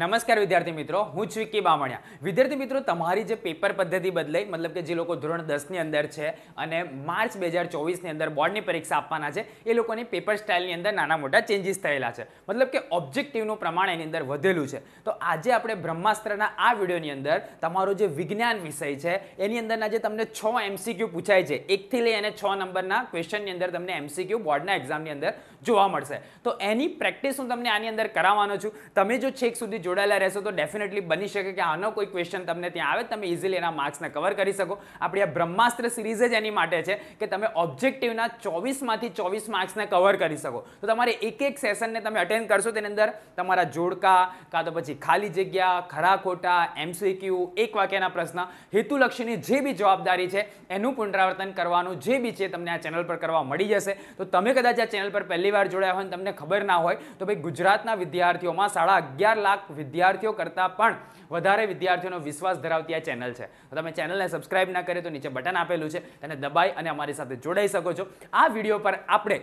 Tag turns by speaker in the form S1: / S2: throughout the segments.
S1: નમસ્કાર વિદ્યાર્થી મિત્રો હું છું વિકી બામણિયા વિદ્યાર્થી મિત્રો તમારી જે પેપર પદ્ધતિ બદલાઈ મતલબ કે જે લોકો ધોરણ દસની અંદર છે અને માર્ચ બે હજાર ચોવીસની અંદર બોર્ડની પરીક્ષા આપવાના છે એ લોકોની પેપર સ્ટાઇલની અંદર નાના મોટા ચેન્જીસ થયેલા છે મતલબ કે ઓબ્જેક્ટિવનું પ્રમાણ એની અંદર વધેલું છે તો આજે આપણે બ્રહ્માસ્ત્રના આ વિડીયોની અંદર તમારો જે વિજ્ઞાન વિષય છે એની અંદરના જે તમને છ એમસીક્યુ પૂછાય છે એકથી લઈ અને છ નંબરના ક્વેશ્ચનની અંદર તમને એમસીક્યુ બોર્ડના એક્ઝામની અંદર જોવા મળશે તો એની પ્રેક્ટિસ હું તમને આની અંદર કરાવવાનો છું તમે જો છેક સુધી જોડાયેલા રહેશો તો ડેફિનેટલી બની શકે કે આનો કોઈ ક્વેશ્ચન તમને ત્યાં આવે તમે ઇઝીલી એના માર્ક્સને કવર કરી શકો આપણી આ બ્રહ્માસ્ત્ર સિરીઝ જ એની માટે છે કે તમે ઓબ્જેક્ટિવના ચોવીસમાંથી ચોવીસ માર્ક્સને કવર કરી શકો તો તમારે એક એક સેશનને તમે અટેન્ડ કરશો તેની અંદર તમારા જોડકા કાં તો પછી ખાલી જગ્યા ખરા ખોટા એમસીક્યુ એક વાક્યના પ્રશ્ન હેતુલક્ષીની જે બી જવાબદારી છે એનું પુનરાવર્તન કરવાનું જે બી છે તમને આ ચેનલ પર કરવા મળી જશે તો તમે કદાચ આ ચેનલ પર પહેલી વાર જોડાયા હોય તમને ખબર ના હોય તો ભાઈ ગુજરાતના વિદ્યાર્થીઓમાં સાડા અગિયાર લાખ વિદ્યાર્થીઓ કરતાં પણ વધારે વિદ્યાર્થીઓનો વિશ્વાસ ધરાવતી આ ચેનલ છે તો તમે ચેનલને સબસ્ક્રાઇબ ના કરી તો નીચે બટન આપેલું છે તેને દબાઈ અને અમારી સાથે જોડાઈ શકો છો આ વિડીયો પર આપણે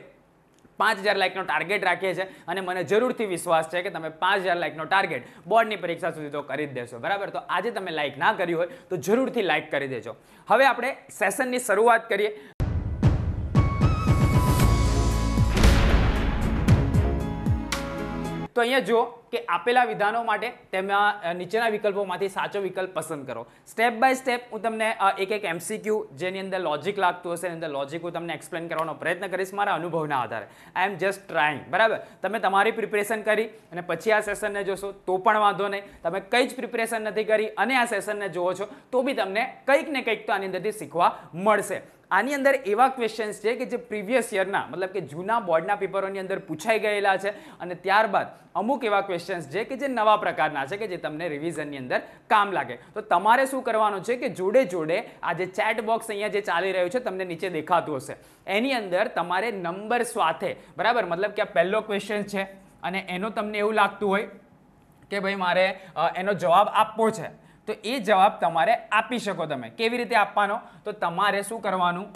S1: પાંચ હજાર લાઇકનો ટાર્ગેટ રાખીએ છીએ અને મને જરૂરથી વિશ્વાસ છે કે તમે પાંચ હજાર લાઇકનો ટાર્ગેટ બોર્ડની પરીક્ષા સુધી તો કરી જ દેશો બરાબર તો આજે તમે લાઇક ના કરી હોય તો જરૂરથી લાઇક કરી દેજો હવે આપણે સેશનની શરૂઆત કરીએ તો અહીંયા જો કે આપેલા વિધાનો માટે તેમાં નીચેના વિકલ્પોમાંથી સાચો વિકલ્પ પસંદ કરો સ્ટેપ બાય સ્ટેપ હું તમને એક એક એમસીક્યુ જેની અંદર લોજિક લાગતું હશે એની અંદર લોજિક હું તમને એક્સપ્લેન કરવાનો પ્રયત્ન કરીશ મારા અનુભવના આધારે આઈ એમ જસ્ટ ટ્રાઈંગ બરાબર તમે તમારી પ્રિપરેશન કરી અને પછી આ સેશનને જોશો તો પણ વાંધો નહીં તમે કંઈ જ પ્રિપરેશન નથી કરી અને આ સેશનને જુઓ છો તો બી તમને કંઈક ને કંઈક તો આની અંદરથી શીખવા મળશે આની અંદર એવા ક્વેશ્ચન્સ છે કે જે પ્રીવિયસ યરના મતલબ કે જૂના બોર્ડના પેપરોની અંદર પૂછાઈ ગયેલા છે અને ત્યારબાદ અમુક એવા ક્વેશ્ચન્સ છે કે જે નવા પ્રકારના છે કે જે તમને રિવિઝનની અંદર કામ લાગે તો તમારે શું કરવાનું છે કે જોડે જોડે આ જે ચેટ બોક્સ અહીંયા જે ચાલી રહ્યું છે તમને નીચે દેખાતું હશે એની અંદર તમારે નંબર સાથે બરાબર મતલબ કે આ પહેલો ક્વેશ્ચન છે અને એનો તમને એવું લાગતું હોય કે ભાઈ મારે એનો જવાબ આપવો છે તો એ જવાબ તમારે આપી શકો તમે કેવી રીતે આપવાનો તો તમારે શું કરવાનું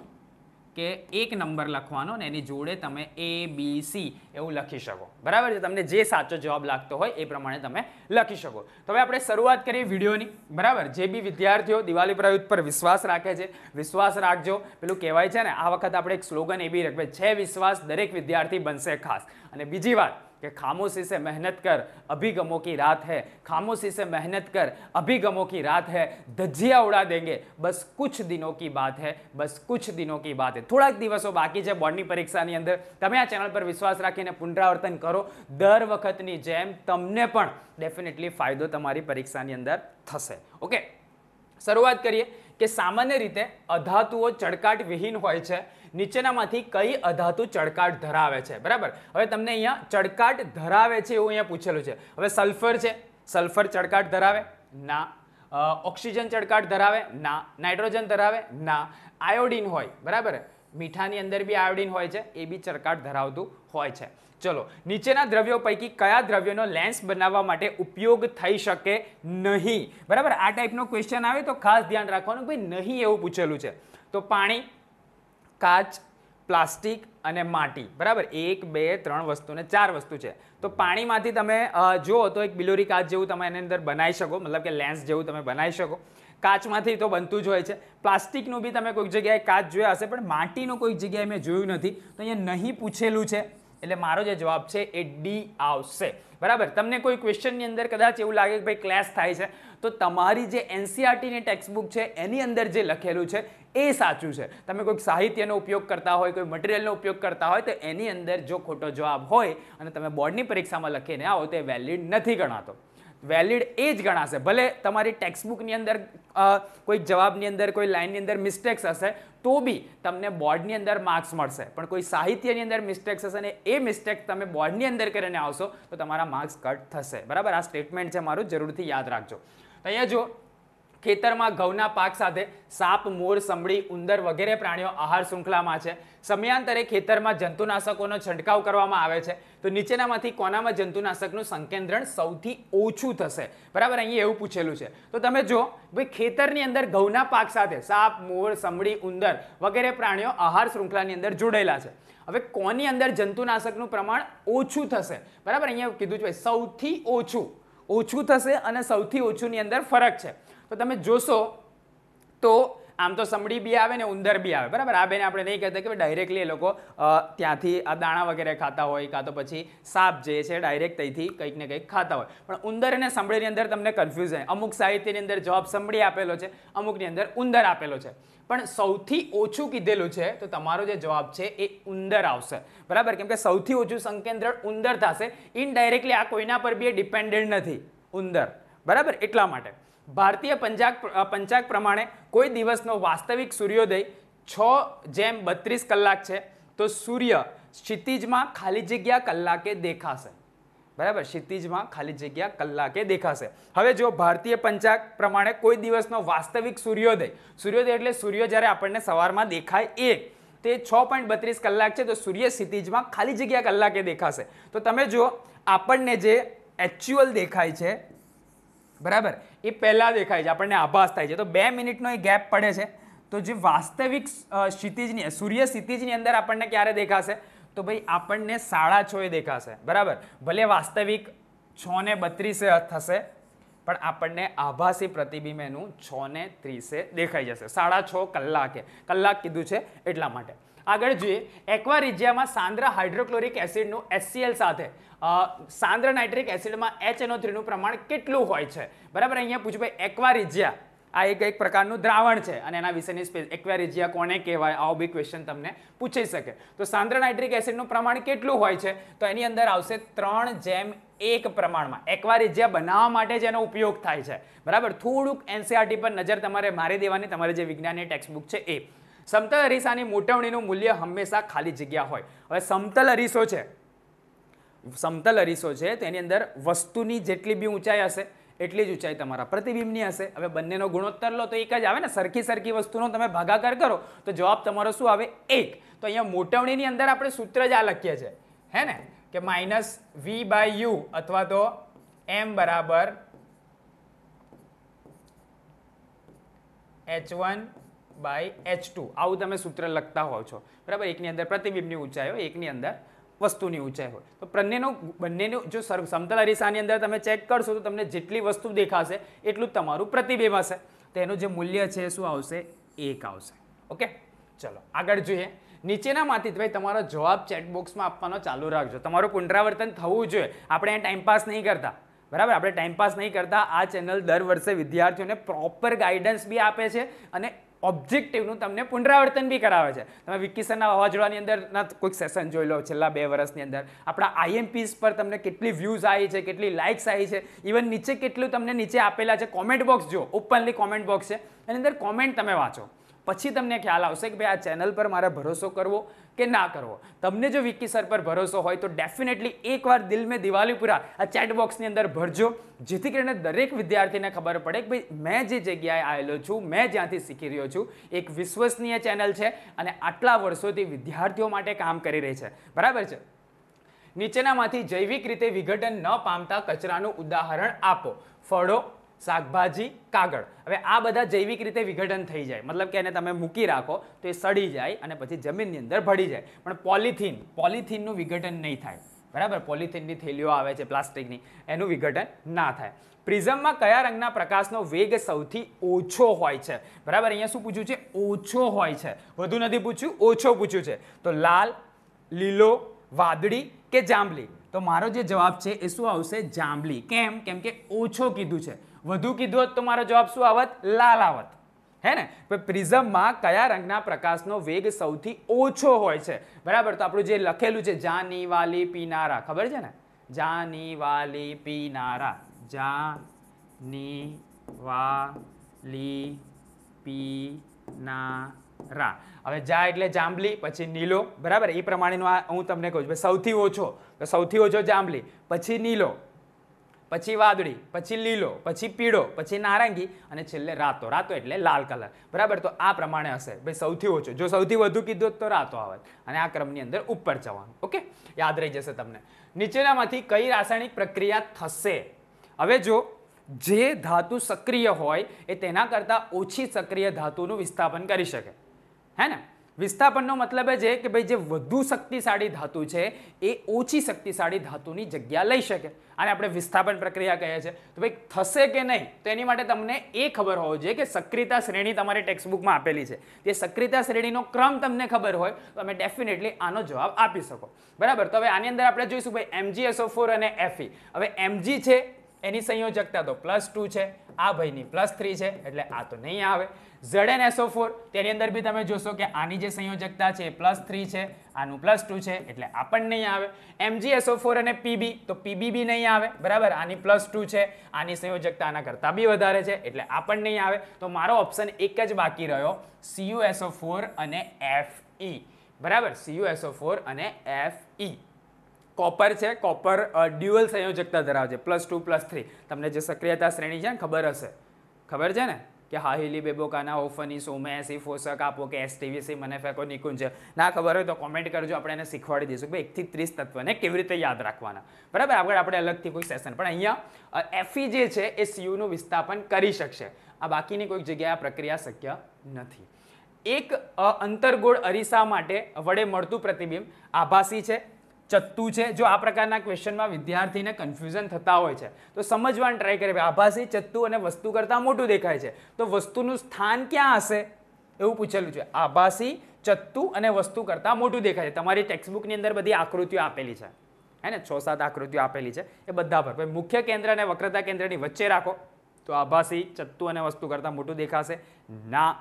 S1: કે એક નંબર લખવાનો ને એની જોડે તમે એ બી સી એવું લખી શકો બરાબર છે તમને જે સાચો જવાબ લાગતો હોય એ પ્રમાણે તમે લખી શકો તો હવે આપણે શરૂઆત કરીએ વિડીયોની બરાબર જે બી વિદ્યાર્થીઓ દિવાળી પ્રયુક્ત પર વિશ્વાસ રાખે છે વિશ્વાસ રાખજો પેલું કહેવાય છે ને આ વખત આપણે એક સ્લોગન એ બી રાખીએ છે વિશ્વાસ દરેક વિદ્યાર્થી બનશે ખાસ અને બીજી વાત કે खामोशी से मेहनत कर अभिगमों की रात है खामोशी से मेहनत कर अभिगमों की रात है धज्जियाँ उड़ा देंगे બસ કુછ દિનો કી બાત હૈ બસ કુછ દિનો કી બાત હૈ થોડાક દિવસો બાકી છે બોર્ડની પરીક્ષાની અંદર તમે આ ચેનલ પર વિશ્વાસ રાખીને પુનરાવર્તન કરો દર વખતની જેમ તમને પણ ડેફિનેટલી ફાયદો તમારી પરીક્ષાની અંદર થશે ઓકે શરૂઆત કરીએ કે સામાન્ય રીતે અધાતુઓ ચડકાટ વિહીન હોય છે નીચેનામાંથી કઈ અધાતુ ચળકાટ ધરાવે છે બરાબર હવે તમને અહીંયા ચડકાટ ધરાવે છે એવું અહીંયા પૂછેલું છે હવે સલ્ફર છે સલ્ફર ચળકાટ ધરાવે ના ઓક્સિજન ચળકાટ ધરાવે ના નાઇટ્રોજન ધરાવે ના આયોડિન હોય બરાબર મીઠાની અંદર બી આયોડિન હોય છે એ બી ચડકાટ ધરાવતું હોય છે ચલો નીચેના દ્રવ્યો પૈકી કયા દ્રવ્યનો લેન્સ બનાવવા માટે ઉપયોગ થઈ શકે નહીં બરાબર આ ટાઈપનો ક્વેશ્ચન આવે તો ખાસ ધ્યાન રાખવાનું ભાઈ નહીં એવું પૂછેલું છે તો પાણી કાચ પ્લાસ્ટિક અને માટી બરાબર એક બે ત્રણ વસ્તુ ને ચાર વસ્તુ છે તો પાણીમાંથી તમે જુઓ તો એક બિલોરી કાચ જેવું તમે એની અંદર બનાવી શકો મતલબ કે લેન્સ જેવું તમે બનાવી શકો કાચમાંથી તો બનતું જ હોય છે પ્લાસ્ટિકનું બી તમે કોઈક જગ્યાએ કાચ જોયા હશે પણ માટીનું કોઈક જગ્યાએ મેં જોયું નથી તો અહીંયા નહીં પૂછેલું છે એટલે મારો જે જવાબ છે એ ડી આવશે બરાબર તમને કોઈ ક્વેશ્ચનની અંદર કદાચ એવું લાગે કે ભાઈ ક્લેશ થાય છે તો તમારી જે એનસીઆરટીની e ટેક્સ્ટબુક છે એની અંદર જે લખેલું છે એ સાચું છે તમે કોઈક સાહિત્યનો ઉપયોગ કરતા હોય કોઈ મટીરિયલનો ઉપયોગ કરતા હોય તો એની અંદર જો ખોટો જવાબ હોય અને તમે બોર્ડની પરીક્ષામાં લખીને આવો તો એ વેલિડ નથી ગણાતો વેલિડ એ જ ગણાશે ભલે તમારી ટેક્સ્ટબુકની અંદર કોઈ જવાબની અંદર કોઈ લાઇનની અંદર મિસ્ટેક્સ હશે તો બી તમને બોર્ડની અંદર માર્ક્સ મળશે પણ કોઈ સાહિત્યની અંદર મિસ્ટેક્સ હશે ને એ મિસ્ટેક તમે બોર્ડની અંદર કરીને આવશો તો તમારા માર્ક્સ કટ થશે બરાબર આ સ્ટેટમેન્ટ છે મારું જરૂરથી યાદ રાખજો તો અહીંયા જો ખેતરમાં ઘઉંના પાક સાથે સાપ મોર સંભળી ઉંદર વગેરે પ્રાણીઓ આહાર શૃંખલામાં છે સમયાંતરે ખેતરમાં જંતુનાશકોનો છંટકાવ કરવામાં આવે છે તો નીચેનામાંથી કોનામાં જંતુનાશકનું સંકેન્દ્રણ સૌથી ઓછું થશે બરાબર અહીંયા એવું પૂછેલું છે તો તમે જો ભાઈ ખેતરની અંદર ઘઉંના પાક સાથે સાપ મોર સંભળી ઉંદર વગેરે પ્રાણીઓ આહાર શૃંખલાની અંદર જોડાયેલા છે હવે કોની અંદર જંતુનાશકનું પ્રમાણ ઓછું થશે બરાબર અહીંયા કીધું છે સૌથી ઓછું ઓછું થશે અને સૌથી ઓછુંની અંદર ફરક છે તો તમે જોશો તો આમ તો સમડી બી આવે ને ઉંદર બી આવે બરાબર આ બેને આપણે નહીં કહેતા કે ડાયરેક્ટલી એ લોકો ત્યાંથી આ દાણા વગેરે ખાતા હોય કાં તો પછી સાપ જે છે ડાયરેક્ટ ત્યાંથી કંઈક ને કંઈક ખાતા હોય પણ ઉંદર અને સંભળીની અંદર તમને કન્ફ્યુઝન અમુક સાહિત્યની અંદર જવાબ સંભળી આપેલો છે અમુકની અંદર ઉંદર આપેલો છે પણ સૌથી ઓછું કીધેલું છે તો તમારો જે જવાબ છે એ ઉંદર આવશે બરાબર કેમ કે સૌથી ઓછું સંકેન્દ્રણ ઉંદર થશે ઇનડાયરેક્ટલી આ કોઈના પર બી એ ડિપેન્ડન્ટ નથી ઉંદર બરાબર એટલા માટે ભારતીય પંચાક પંચાગ પ્રમાણે કોઈ દિવસનો વાસ્તવિક સૂર્યોદય છ જેમ બત્રીસ કલાક છે તો સૂર્ય ક્ષિતિજમાં ખાલી જગ્યા કલાકે દેખાશે બરાબર ક્ષિતિજમાં ખાલી જગ્યા કલાકે દેખાશે હવે જો ભારતીય પંચાગ પ્રમાણે કોઈ દિવસનો વાસ્તવિક સૂર્યોદય સૂર્યોદય એટલે સૂર્ય જ્યારે આપણને સવારમાં દેખાય એ તે છ પોઈન્ટ બત્રીસ કલાક છે તો સૂર્ય ક્ષિતિજમાં ખાલી જગ્યા કલાકે દેખાશે તો તમે જો આપણને જે એક્ચ્યુઅલ દેખાય છે બરાબર એ પહેલાં દેખાય છે આપણને આભાસ થાય છે તો બે મિનિટનો એ ગેપ પડે છે તો જે વાસ્તવિક સ્થિતિજની સૂર્ય સ્થિતિજની અંદર આપણને ક્યારે દેખાશે તો ભાઈ આપણને સાડા છ એ દેખાશે બરાબર ભલે વાસ્તવિક છ ને બત્રીસે થશે પણ આપણને આભાસી પ્રતિબિંબ એનું છ ને ત્રીસે દેખાઈ જશે સાડા છ કલાકે કલાક કીધું છે એટલા માટે આગળ જોઈએ એક્વારિજિયામાં સાંદ્ર હાઇડ્રોક્લોરિક એસિડનું એસસીએલ સાથે સાંદ્ર નાઇટ્રિક એસિડમાં એચ એનો થ્રીનું પ્રમાણ કેટલું હોય છે બરાબર અહીંયા પૂછ્યું એક્વારિજિયા આ એક એક પ્રકારનું દ્રાવણ છે અને એના વિશેની સ્પેસ એક્વેરિજિયા કોને કહેવાય આવો બી ક્વેશ્ચન તમને પૂછી શકે તો સાંદ્ર નાઇટ્રિક એસિડનું પ્રમાણ કેટલું હોય છે તો એની અંદર આવશે ત્રણ જેમ એક પ્રમાણમાં એક્વારિજિયા બનાવવા માટે જેનો ઉપયોગ થાય છે બરાબર થોડુંક એનસીઆરટી પર નજર તમારે મારી દેવાની તમારે જે વિજ્ઞાનની ટેક્સ્ટબુક છે એ સમતલ અરીસાની મોટવણીનું મૂલ્ય હંમેશા ખાલી જગ્યા હોય હવે સમતલ અરીસો છે સમતલ અરીસો છે તેની અંદર વસ્તુની જેટલી બી ઊંચાઈ હશે એટલી જ ઊંચાઈ તમારા પ્રતિબિંબની હશે હવે બંનેનો ગુણોત્તર લો તો એક જ આવે ને સરખી સરખી વસ્તુનો તમે ભાગાકાર કરો તો જવાબ તમારો શું આવે એક તો અહીંયા મોટવણીની અંદર આપણે સૂત્ર જ આ લખીએ છીએ હે ને કે માઇનસ વી બાય યુ અથવા તો એમ બરાબર H one by H two આવું તમે સૂત્ર લખતા હોવ છો બરાબર એકની અંદર પ્રતિબિંબની ઊંચાઈ હોય એકની અંદર વસ્તુની ઊંચાઈ હોય તો બંનેનો બંનેનું જો સર સમતલ અરીસાની અંદર તમે ચેક કરશો તો તમને જેટલી વસ્તુ દેખાશે એટલું તમારું પ્રતિબિંબ હશે તો એનું જે મૂલ્ય છે શું આવશે એક આવશે ઓકે ચલો આગળ જોઈએ નીચેનામાંથી ભાઈ તમારો જવાબ ચેટબોક્સમાં આપવાનો ચાલુ રાખજો તમારું પુનરાવર્તન થવું જોઈએ આપણે અહીં ટાઈમપાસ નહીં કરતા બરાબર આપણે ટાઈમપાસ નહીં કરતા આ ચેનલ દર વર્ષે વિદ્યાર્થીઓને પ્રોપર ગાઈડન્સ બી આપે છે અને ઓબ્જેક્ટિવનું તમને પુનરાવર્તન બી કરાવે છે તમે વિકિસનના વાવાઝોડાની અંદરના કોઈક સેશન જોઈ લો છેલ્લા બે વર્ષની અંદર આપણા આઈએમપીસ પર તમને કેટલી વ્યૂઝ આવી છે કેટલી લાઇક્સ આવી છે ઇવન નીચે કેટલું તમને નીચે આપેલા છે કોમેન્ટ બોક્સ જો ઓપનલી કોમેન્ટ બોક્સ છે એની અંદર કોમેન્ટ તમે વાંચો પછી તમને ખ્યાલ આવશે કે ભાઈ આ ચેનલ પર મારે ભરોસો કરવો કે ના કરવો તમને જો વિકી સર પર ભરોસો હોય તો ડેફિનેટલી એકવાર દિલ મેં દિવાલીપુરા આ ચેટબોક્સની અંદર ભરજો જેથી કરીને દરેક વિદ્યાર્થીને ખબર પડે કે ભાઈ મેં જે જગ્યાએ આવેલો છું મેં જ્યાંથી શીખી રહ્યો છું એક વિશ્વસનીય ચેનલ છે અને આટલા વર્ષોથી વિદ્યાર્થીઓ માટે કામ કરી રહી છે બરાબર છે નીચેનામાંથી જૈવિક રીતે વિઘટન ન પામતા કચરાનું ઉદાહરણ આપો ફળો શાકભાજી કાગળ હવે આ બધા જૈવિક રીતે વિઘટન થઈ જાય મતલબ કે એને તમે મૂકી રાખો તો એ સડી જાય અને પછી જમીનની અંદર ભળી જાય પણ પોલિથીન પોલિથીનનું વિઘટન નહીં થાય બરાબર પોલિથીનની થેલીઓ આવે છે પ્લાસ્ટિકની એનું વિઘટન ના થાય પ્રિઝમમાં કયા રંગના પ્રકાશનો વેગ સૌથી ઓછો હોય છે બરાબર અહીંયા શું પૂછ્યું છે ઓછો હોય છે વધુ નથી પૂછ્યું ઓછો પૂછ્યું છે તો લાલ લીલો વાદળી કે જાંબલી તો મારો જે જવાબ છે એ શું આવશે જાંબલી કેમ કેમ કે ઓછો કીધું છે વધુ કીધું હોત તો મારો જવાબ શું આવત લાલ આવત હે ને પ્રિઝમમાં કયા રંગના પ્રકાશનો વેગ સૌથી ઓછો હોય છે બરાબર તો આપણું જે લખેલું છે જાની વાલી પીનારા ખબર છે ને જાની વાલી પીનારા પી ના રા હવે જા એટલે જાંબલી પછી નીલો બરાબર એ પ્રમાણેનું આ હું તમને કહું છું સૌથી ઓછો તો સૌથી ઓછો જાંબલી પછી નીલો પછી વાદળી પછી લીલો પછી પીળો પછી નારંગી અને છેલ્લે રાતો રાતો એટલે લાલ કલર બરાબર તો આ પ્રમાણે હશે ભાઈ સૌથી ઓછો જો સૌથી વધુ કીધું તો રાતો આવે અને આ ક્રમની અંદર ઉપર જવાનું ઓકે યાદ રહી જશે તમને નીચેનામાંથી કઈ રાસાયણિક પ્રક્રિયા થશે હવે જો જે ધાતુ સક્રિય હોય એ તેના કરતાં ઓછી સક્રિય ધાતુનું વિસ્થાપન કરી શકે હે ને વિસ્થાપનનો મતલબ એ છે કે ભાઈ જે વધુ શક્તિશાળી ધાતુ છે એ ઓછી શક્તિશાળી ધાતુની જગ્યા લઈ શકે આને આપણે વિસ્થાપન પ્રક્રિયા કહીએ છીએ તો ભાઈ થશે કે નહીં તો એની માટે તમને એ ખબર હોવી જોઈએ કે સક્રિયતા શ્રેણી તમારી ટેક્સ્ટબુકમાં આપેલી છે તે સક્રિયતા શ્રેણીનો ક્રમ તમને ખબર હોય તો તમે ડેફિનેટલી આનો જવાબ આપી શકો બરાબર તો હવે આની અંદર આપણે જોઈશું ભાઈ એમજીએસઓ ફોર અને એફઈ હવે એમજી છે એની સંયોજકતા તો પ્લસ ટુ છે આ ભાઈની પ્લસ થ્રી છે એટલે આ તો નહીં આવે ઝેડ એન એસઓ ફોર તેની અંદર બી તમે જોશો કે આની જે સંયોજકતા છે એ પ્લસ થ્રી છે આનું પ્લસ ટુ છે એટલે આ પણ નહીં આવે એમજી એસઓ ફોર અને પીબી તો પીબી બી નહીં આવે બરાબર આની પ્લસ ટુ છે આની સંયોજકતા આના કરતાં બી વધારે છે એટલે આ પણ નહીં આવે તો મારો ઓપ્શન એક જ બાકી રહ્યો સીયુ એસઓ ફોર અને એફ ઈ e. બરાબર સીયુ એસઓ ફોર અને એફ ઈ e. કોપર છે કોપર ડ્યુઅલ સંયોજકતા ધરાવે છે પ્લસ ટુ પ્લસ થ્રી તમને જે સક્રિયતા શ્રેણી છે ને ખબર હશે ખબર છે ને કે હાહિલી બેબોકાના ઓફની એસી ફોસક આપો કે એસટીવીસી મને ફેકો નિકુંજ ના ખબર હોય તો કોમેન્ટ કરજો આપણે એને શીખવાડી દઈશું કે એકથી ત્રીસ તત્વને કેવી રીતે યાદ રાખવાના બરાબર આગળ આપણે અલગથી કોઈ સેશન પણ અહીંયા એફી e જે છે એ સીયુનું વિસ્થાપન કરી શકશે આ બાકીની કોઈક જગ્યાએ આ પ્રક્રિયા શક્ય નથી એક અંતરગોળ અરીસા માટે વડે મળતું પ્રતિબિંબ આભાસી છે ચત્તું છે જો આ પ્રકારના ક્વેશ્ચનમાં વિદ્યાર્થીને કન્ફ્યુઝન થતા હોય છે તો સમજવાનું ટ્રાય કરે આભાસી ચત્તું અને વસ્તુ કરતાં મોટું દેખાય છે તો વસ્તુનું સ્થાન ક્યાં હશે એવું પૂછેલું છે આભાસી ચત્તું અને વસ્તુ કરતાં મોટું દેખાય છે તમારી ટેક્સ્ટબુકની અંદર બધી આકૃતિઓ આપેલી છે હે ને છ સાત આકૃતિઓ આપેલી છે એ બધા પર મુખ્ય કેન્દ્ર અને વક્રતા કેન્દ્રની વચ્ચે રાખો તો આભાસી ચત્તું અને વસ્તુ કરતાં મોટું દેખાશે ના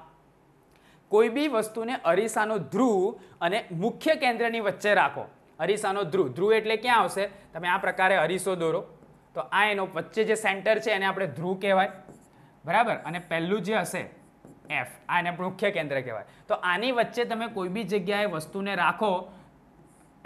S1: કોઈ બી વસ્તુને અરીસાનો ધ્રુવ અને મુખ્ય કેન્દ્રની વચ્ચે રાખો અરીસાનો ધ્રુવ ધ્રુવ એટલે ક્યાં આવશે તમે આ પ્રકારે અરીસો દોરો તો આ એનો વચ્ચે જે સેન્ટર છે એને આપણે ધ્રુવ કહેવાય બરાબર અને પહેલું જે હશે એફ આ એને મુખ્ય કેન્દ્ર કહેવાય તો આની વચ્ચે તમે કોઈ બી જગ્યાએ વસ્તુને રાખો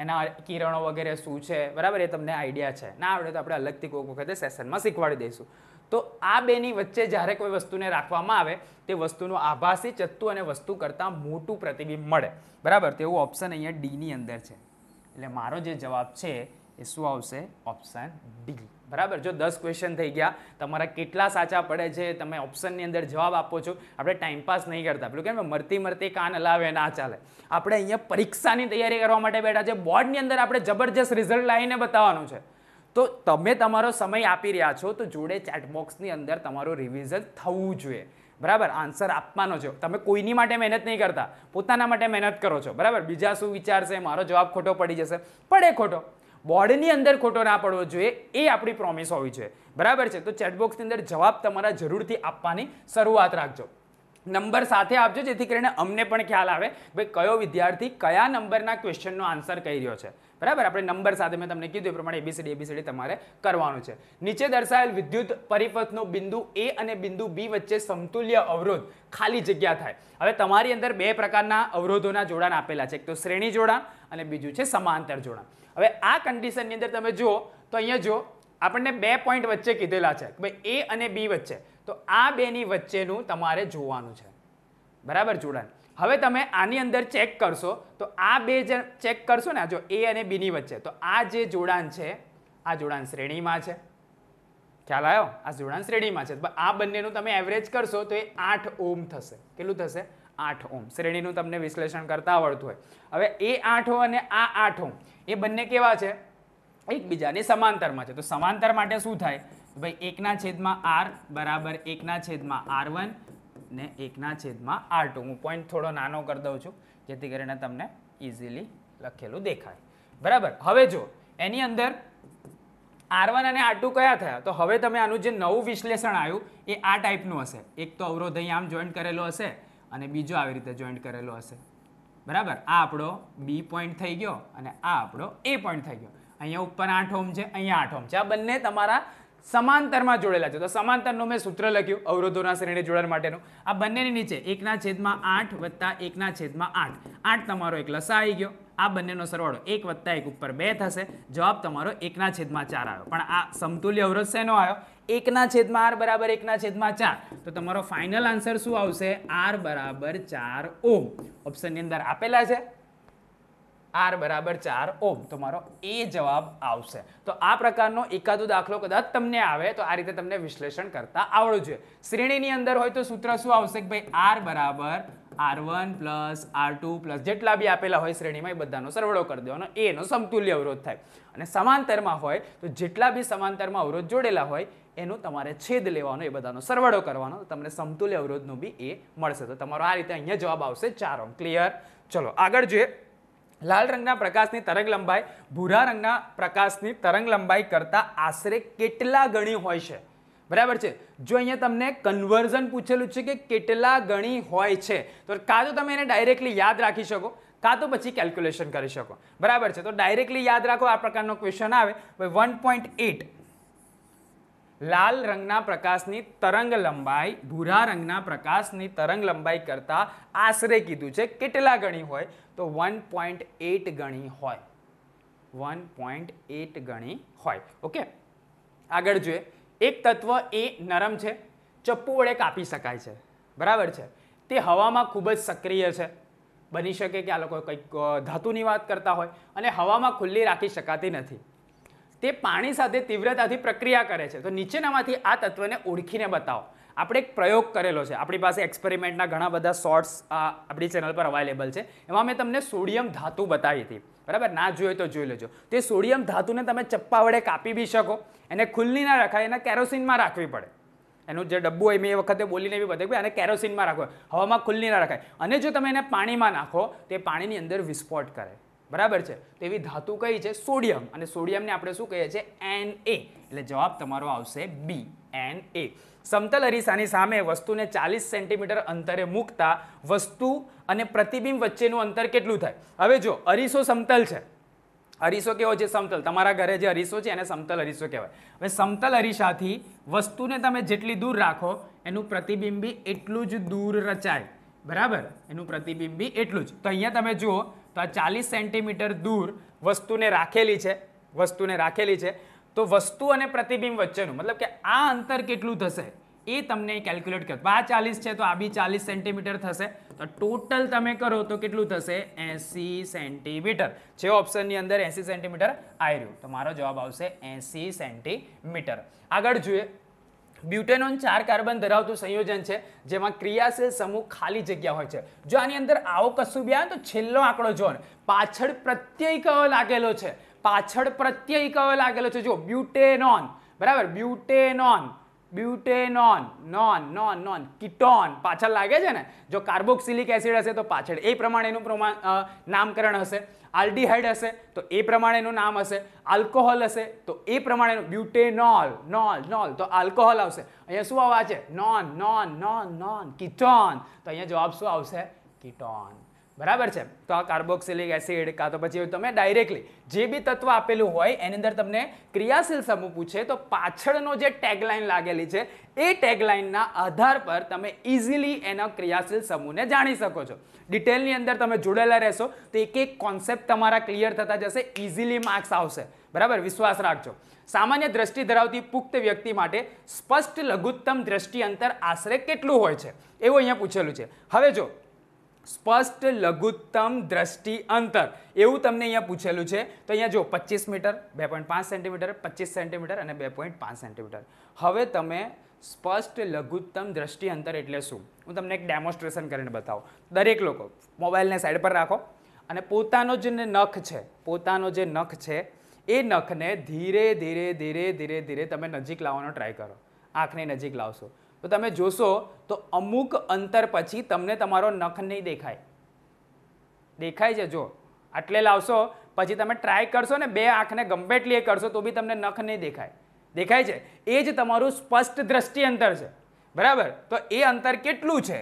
S1: એના કિરણો વગેરે શું છે બરાબર એ તમને આઈડિયા છે ના આવડે તો આપણે અલગથી કોઈક વખતે સેશનમાં શીખવાડી દઈશું તો આ બેની વચ્ચે જ્યારે કોઈ વસ્તુને રાખવામાં આવે તે વસ્તુનું આભાસી ચત્તુ અને વસ્તુ કરતાં મોટું પ્રતિબિંબ મળે બરાબર તેવું ઓપ્શન અહીંયા ડીની અંદર છે એટલે મારો જે જવાબ છે એ શું આવશે ઓપ્શન ડી બરાબર જો દસ ક્વેશ્ચન થઈ ગયા તમારા કેટલા સાચા પડે છે તમે ઓપ્શનની અંદર જવાબ આપો છો આપણે ટાઈમપાસ નહીં કરતા પેલું કેમ મરતી મરતી કાન હલાવે ના ચાલે આપણે અહીંયા પરીક્ષાની તૈયારી કરવા માટે બેઠા છે બોર્ડની અંદર આપણે જબરજસ્ત રિઝલ્ટ લાવીને બતાવવાનું છે તો તમે તમારો સમય આપી રહ્યા છો તો જોડે ચેટબોક્સની અંદર તમારું રિવિઝન થવું જોઈએ બરાબર આન્સર આપવાનો છે તમે કોઈની માટે મહેનત નહીં કરતા પોતાના માટે મહેનત કરો છો બરાબર બીજા શું વિચારશે મારો જવાબ ખોટો પડી જશે પડે ખોટો બોર્ડની અંદર ખોટો ના પડવો જોઈએ એ આપણી પ્રોમિસ હોવી જોઈએ બરાબર છે તો ચેટબોક્સની અંદર જવાબ તમારા જરૂરથી આપવાની શરૂઆત રાખજો નંબર સાથે આપજો જેથી કરીને અમને પણ ખ્યાલ આવે ભાઈ કયો વિદ્યાર્થી કયા નંબરના ક્વેશ્ચનનો આન્સર કહી રહ્યો છે બરાબર આપણે નંબર સાથે મેં તમને કીધું એ પ્રમાણે એબીસીડી એબીસીડી તમારે કરવાનું છે નીચે દર્શાવેલ વિદ્યુત પરિપથનો બિંદુ એ અને બિંદુ બી વચ્ચે સમતુલ્ય અવરોધ ખાલી જગ્યા થાય હવે તમારી અંદર બે પ્રકારના અવરોધોના જોડાણ આપેલા છે એક તો શ્રેણી જોડાણ અને બીજું છે સમાંતર જોડાણ હવે આ કન્ડિશનની અંદર તમે જુઓ તો અહીંયા જુઓ આપણને બે પોઈન્ટ વચ્ચે કીધેલા છે ભાઈ એ અને બી વચ્ચે તો આ બેની વચ્ચેનું તમારે જોવાનું છે બરાબર જોડાણ હવે તમે આની અંદર ચેક કરશો તો આ બે જે ચેક કરશો ને આ જો એ અને બીની વચ્ચે તો આ જે જોડાણ છે આ જોડાણ શ્રેણીમાં છે ખ્યાલ આવ્યો આ જોડાણ શ્રેણીમાં છે આ બંનેનું તમે એવરેજ કરશો તો એ આઠ ઓમ થશે કેટલું થશે આઠ ઓમ શ્રેણીનું તમને વિશ્લેષણ કરતા આવડતું હોય હવે એ આઠ ઓમ અને આ આઠ ઓમ એ બંને કેવા છે એકબીજાની સમાંતરમાં છે તો સમાંતર માટે શું થાય ભાઈ એકના છેદમાં આર બરાબર એકના છેદમાં આર વન ને એકના છેદમાં આર ટુ હું પોઈન્ટ થોડો નાનો કરી દઉં છું જેથી કરીને તમને ઇઝીલી લખેલું દેખાય બરાબર હવે જો એની અંદર આર અને આર કયા થયા તો હવે તમે આનું જે નવું વિશ્લેષણ આવ્યું એ આ ટાઈપનું હશે એક તો અવરોધ અહીં આમ જોઈન્ટ કરેલો હશે અને બીજો આવી રીતે જોઈન્ટ કરેલો હશે બરાબર આ આપણો બી પોઈન્ટ થઈ ગયો અને આ આપણો એ પોઈન્ટ થઈ ગયો અહીંયા ઉપર આઠ ઓમ છે અહીંયા આઠ ઓમ છે આ બંને તમારા સમાંતરમાં જોડેલા છે તો સમાંતરનું મેં સૂત્ર લખ્યું અવરોધોના શ્રેણી જોડાણ માટેનું આ બંનેની નીચે એકના છેદમાં આઠ વત્તા એકના છેદમાં આઠ આઠ તમારો એક લસા આવી ગયો આ બંનેનો સરવાળો એક વત્તા એક ઉપર બે થશે જવાબ તમારો એકના છેદમાં ચાર આવ્યો પણ આ સમતુલ્ય અવરોધ શેનો આવ્યો એકના છેદમાં આર બરાબર એકના છેદમાં ચાર તો તમારો ફાઇનલ આન્સર શું આવશે આર બરાબર ચાર ઓમ ઓપ્શનની અંદર આપેલા છે આર બરાબર ચાર ઓમ તો મારો એ જવાબ આવશે તો આ પ્રકારનો એકાદો દાખલો કદાચ તમને આવે તો આ રીતે તમને વિશ્લેષણ કરતા આવડવું જોઈએ શ્રેણીની અંદર હોય તો સૂત્ર શું આવશે કે ભાઈ આર બરાબર R one plus R two plus જેટલા બી આપેલા હોય શ્રેણીમાં એ બધાનો સરવાળો કરી દેવાનો એનો સમતુલ્ય અવરોધ થાય અને સમાંતરમાં હોય તો જેટલા બી સમાંતરમાં અવરોધ જોડેલા હોય એનું તમારે છેદ લેવાનો એ બધાનો સરવાળો કરવાનો તમને સમતુલ્ય અવરોધનું બી એ મળશે તો તમારો આ રીતે અહીંયા જવાબ આવશે ચાર ઓમ ક્લિયર ચલો આગળ જોઈએ લાલ રંગના પ્રકાશની તરંગ લંબાઈ ભૂરા રંગના પ્રકાશની તરંગ લંબાઈ કરતાં આશરે કેટલા ગણી હોય છે બરાબર છે જો અહીંયા તમને કન્વર્ઝન પૂછેલું છે કે કેટલા ગણી હોય છે તો કાં તો તમે એને ડાયરેક્ટલી યાદ રાખી શકો કાં તો પછી કેલ્ક્યુલેશન કરી શકો બરાબર છે તો ડાયરેક્ટલી યાદ રાખો આ પ્રકારનો ક્વેશ્ચન આવે વન પોઈન્ટ એટ લાલ રંગના પ્રકાશની તરંગ લંબાઈ ભૂરા રંગના પ્રકાશની તરંગ લંબાઈ કરતાં આશરે કીધું છે કેટલા ગણી હોય તો વન પોઈન્ટ એટ ગણી હોય વન પોઈન્ટ એટ ગણી હોય ઓકે આગળ જોઈએ એક તત્વ એ નરમ છે ચપ્પુ વડે કાપી શકાય છે બરાબર છે તે હવામાં ખૂબ જ સક્રિય છે બની શકે કે આ લોકો કંઈક ધાતુની વાત કરતા હોય અને હવામાં ખુલ્લી રાખી શકાતી નથી તે પાણી સાથે તીવ્રતાથી પ્રક્રિયા કરે છે તો નીચેનામાંથી આ તત્વને ઓળખીને બતાવો આપણે એક પ્રયોગ કરેલો છે આપણી પાસે એક્સપેરિમેન્ટના ઘણા બધા શોર્ટ્સ આપણી ચેનલ પર અવેલેબલ છે એમાં મેં તમને સોડિયમ ધાતુ બતાવી હતી બરાબર ના જોઈએ તો જોઈ લેજો તે સોડિયમ ધાતુને તમે ચપ્પા વડે કાપી બી શકો એને ખુલ્લી ના રખાય એને કેરોસીનમાં રાખવી પડે એનું જે ડબ્બુ હોય મેં એ વખતે બોલીને બી બતાવ્યું આને કેરોસીનમાં રાખો હવામાં ખુલ્લી ના રખાય અને જો તમે એને પાણીમાં નાખો તો એ પાણીની અંદર વિસ્ફોટ કરે બરાબર છે તો એવી ધાતુ કઈ છે સોડિયમ અને સોડિયમને આપણે શું કહીએ છીએ એન એ એટલે જવાબ તમારો આવશે બી એન એ સમતલ અરીસાની સામે વસ્તુને ચાલીસ સેન્ટીમીટર અંતરે મૂકતા વસ્તુ અને પ્રતિબિંબ વચ્ચેનું અંતર કેટલું થાય હવે જો અરીસો સમતલ છે અરીસો કેવો છે સમતલ તમારા ઘરે જે અરીસો છે એને સમતલ અરીસો કહેવાય હવે સમતલ અરીસાથી વસ્તુને તમે જેટલી દૂર રાખો એનું પ્રતિબિંબી એટલું જ દૂર રચાય બરાબર એનું પ્રતિબિંબી એટલું જ તો અહીંયા તમે જુઓ તો આ ચાલીસ સેન્ટીમીટર દૂર વસ્તુને રાખેલી છે વસ્તુને રાખેલી છે તો વસ્તુ અને પ્રતિબિંબ વચ્ચેનું મતલબ કે આ અંતર કેટલું થશે એ તમને કેલ્ક્યુલેટ કરો આ ચાલીસ છે તો આ બી ચાલીસ સેન્ટીમીટર થશે તો ટોટલ તમે કરો તો કેટલું થશે એંસી સેન્ટીમીટર જે ઓપ્શનની અંદર એંસી સેન્ટીમીટર આવી રહ્યું તો મારો જવાબ આવશે એંસી સેન્ટીમીટર આગળ જોઈએ બ્યુટેનોન ચાર કાર્બન ધરાવતું સંયોજન છે જેમાં ક્રિયાશીલ સમૂહ ખાલી જગ્યા હોય છે જો આની અંદર આવો કશું બી આવે તો છેલ્લો આંકડો જોન પાછળ પ્રત્યય કયો લાગેલો છે પાછળ પ્રત્યય કયો લાગેલો છે જો બ્યુટેનોન બરાબર butanone butanone none none none ketone પાછળ લાગે છે ને જો કાર્બોક્સિલિક એસિડ હશે તો પાછળ એ પ્રમાણેનું પ્રમાણ નામકરણ હશે આલ્ડીહાઇડ હશે તો એ પ્રમાણેનું નામ હશે આલ્કોહોલ હશે તો એ પ્રમાણેનું બ્યુટેનોલ નોલ નોલ તો આલ્કોહોલ આવશે અહીંયા શું આવવા છે none none none none ketone તો અહીંયા જવાબ શું આવશે કિટોન બરાબર છે તો આ કાર્બોક્સિલિક એસિડ કાં તો પછી તમે ડાયરેક્ટલી જે બી તત્વ આપેલું હોય એની અંદર તમને ક્રિયાશીલ સમૂહ પૂછે તો પાછળનો જે ટેગલાઇન લાગેલી છે એ ટેગલાઇનના આધાર પર તમે ઇઝીલી એના ક્રિયાશીલ સમૂહને જાણી શકો છો ડિટેલની અંદર તમે જોડેલા રહેશો તો એક એક કોન્સેપ્ટ તમારા ક્લિયર થતા જશે ઇઝીલી માર્ક્સ આવશે બરાબર વિશ્વાસ રાખજો સામાન્ય દ્રષ્ટિ ધરાવતી પુખ્ત વ્યક્તિ માટે સ્પષ્ટ લઘુત્તમ દ્રષ્ટિ અંતર આશરે કેટલું હોય છે એવું અહીંયા પૂછેલું છે હવે જો સ્પષ્ટ લઘુત્તમ દ્રષ્ટિ અંતર એવું તમને અહીંયા પૂછેલું છે તો અહીંયા જો પચીસ મીટર બે પોઈન્ટ પાંચ સેન્ટીમીટર પચીસ સેન્ટીમીટર અને બે પોઈન્ટ પાંચ સેન્ટીમીટર હવે તમે સ્પષ્ટ લઘુત્તમ દ્રષ્ટિ અંતર એટલે શું હું તમને એક ડેમોન્સ્ટ્રેશન કરીને બતાવું દરેક લોકો મોબાઈલને સાઈડ પર રાખો અને પોતાનો જે નખ છે પોતાનો જે નખ છે એ નખને ધીરે ધીરે ધીરે ધીરે ધીરે તમે નજીક લાવવાનો ટ્રાય કરો આંખની નજીક લાવશો તો તમે જોશો તો અમુક અંતર પછી તમને તમારો નખ નહીં દેખાય દેખાય છે જો આટલે લાવશો પછી તમે ટ્રાય કરશો ને બે આંખને ગમે એ કરશો તો બી તમને નખ નહીં દેખાય દેખાય છે એ જ તમારું સ્પષ્ટ દ્રષ્ટિ અંતર છે બરાબર તો એ અંતર કેટલું છે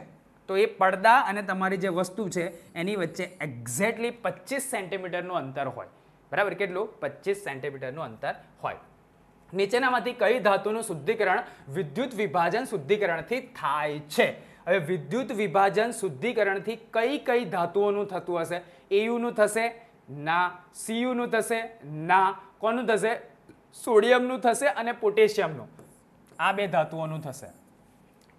S1: તો એ પડદા અને તમારી જે વસ્તુ છે એની વચ્ચે એક્ઝેક્ટલી પચીસ સેન્ટીમીટરનું અંતર હોય બરાબર કેટલું પચીસ સેન્ટીમીટરનું અંતર હોય નીચેનામાંથી કઈ ધાતુનું શુદ્ધિકરણ વિદ્યુત વિભાજન શુદ્ધિકરણથી થાય છે હવે વિદ્યુત વિભાજન શુદ્ધિકરણથી કઈ કઈ ધાતુઓનું થતું હશે એયુનું થશે ના સીયુનું થશે ના કોનું થશે સોડિયમનું થશે અને પોટેશિયમનું આ બે ધાતુઓનું થશે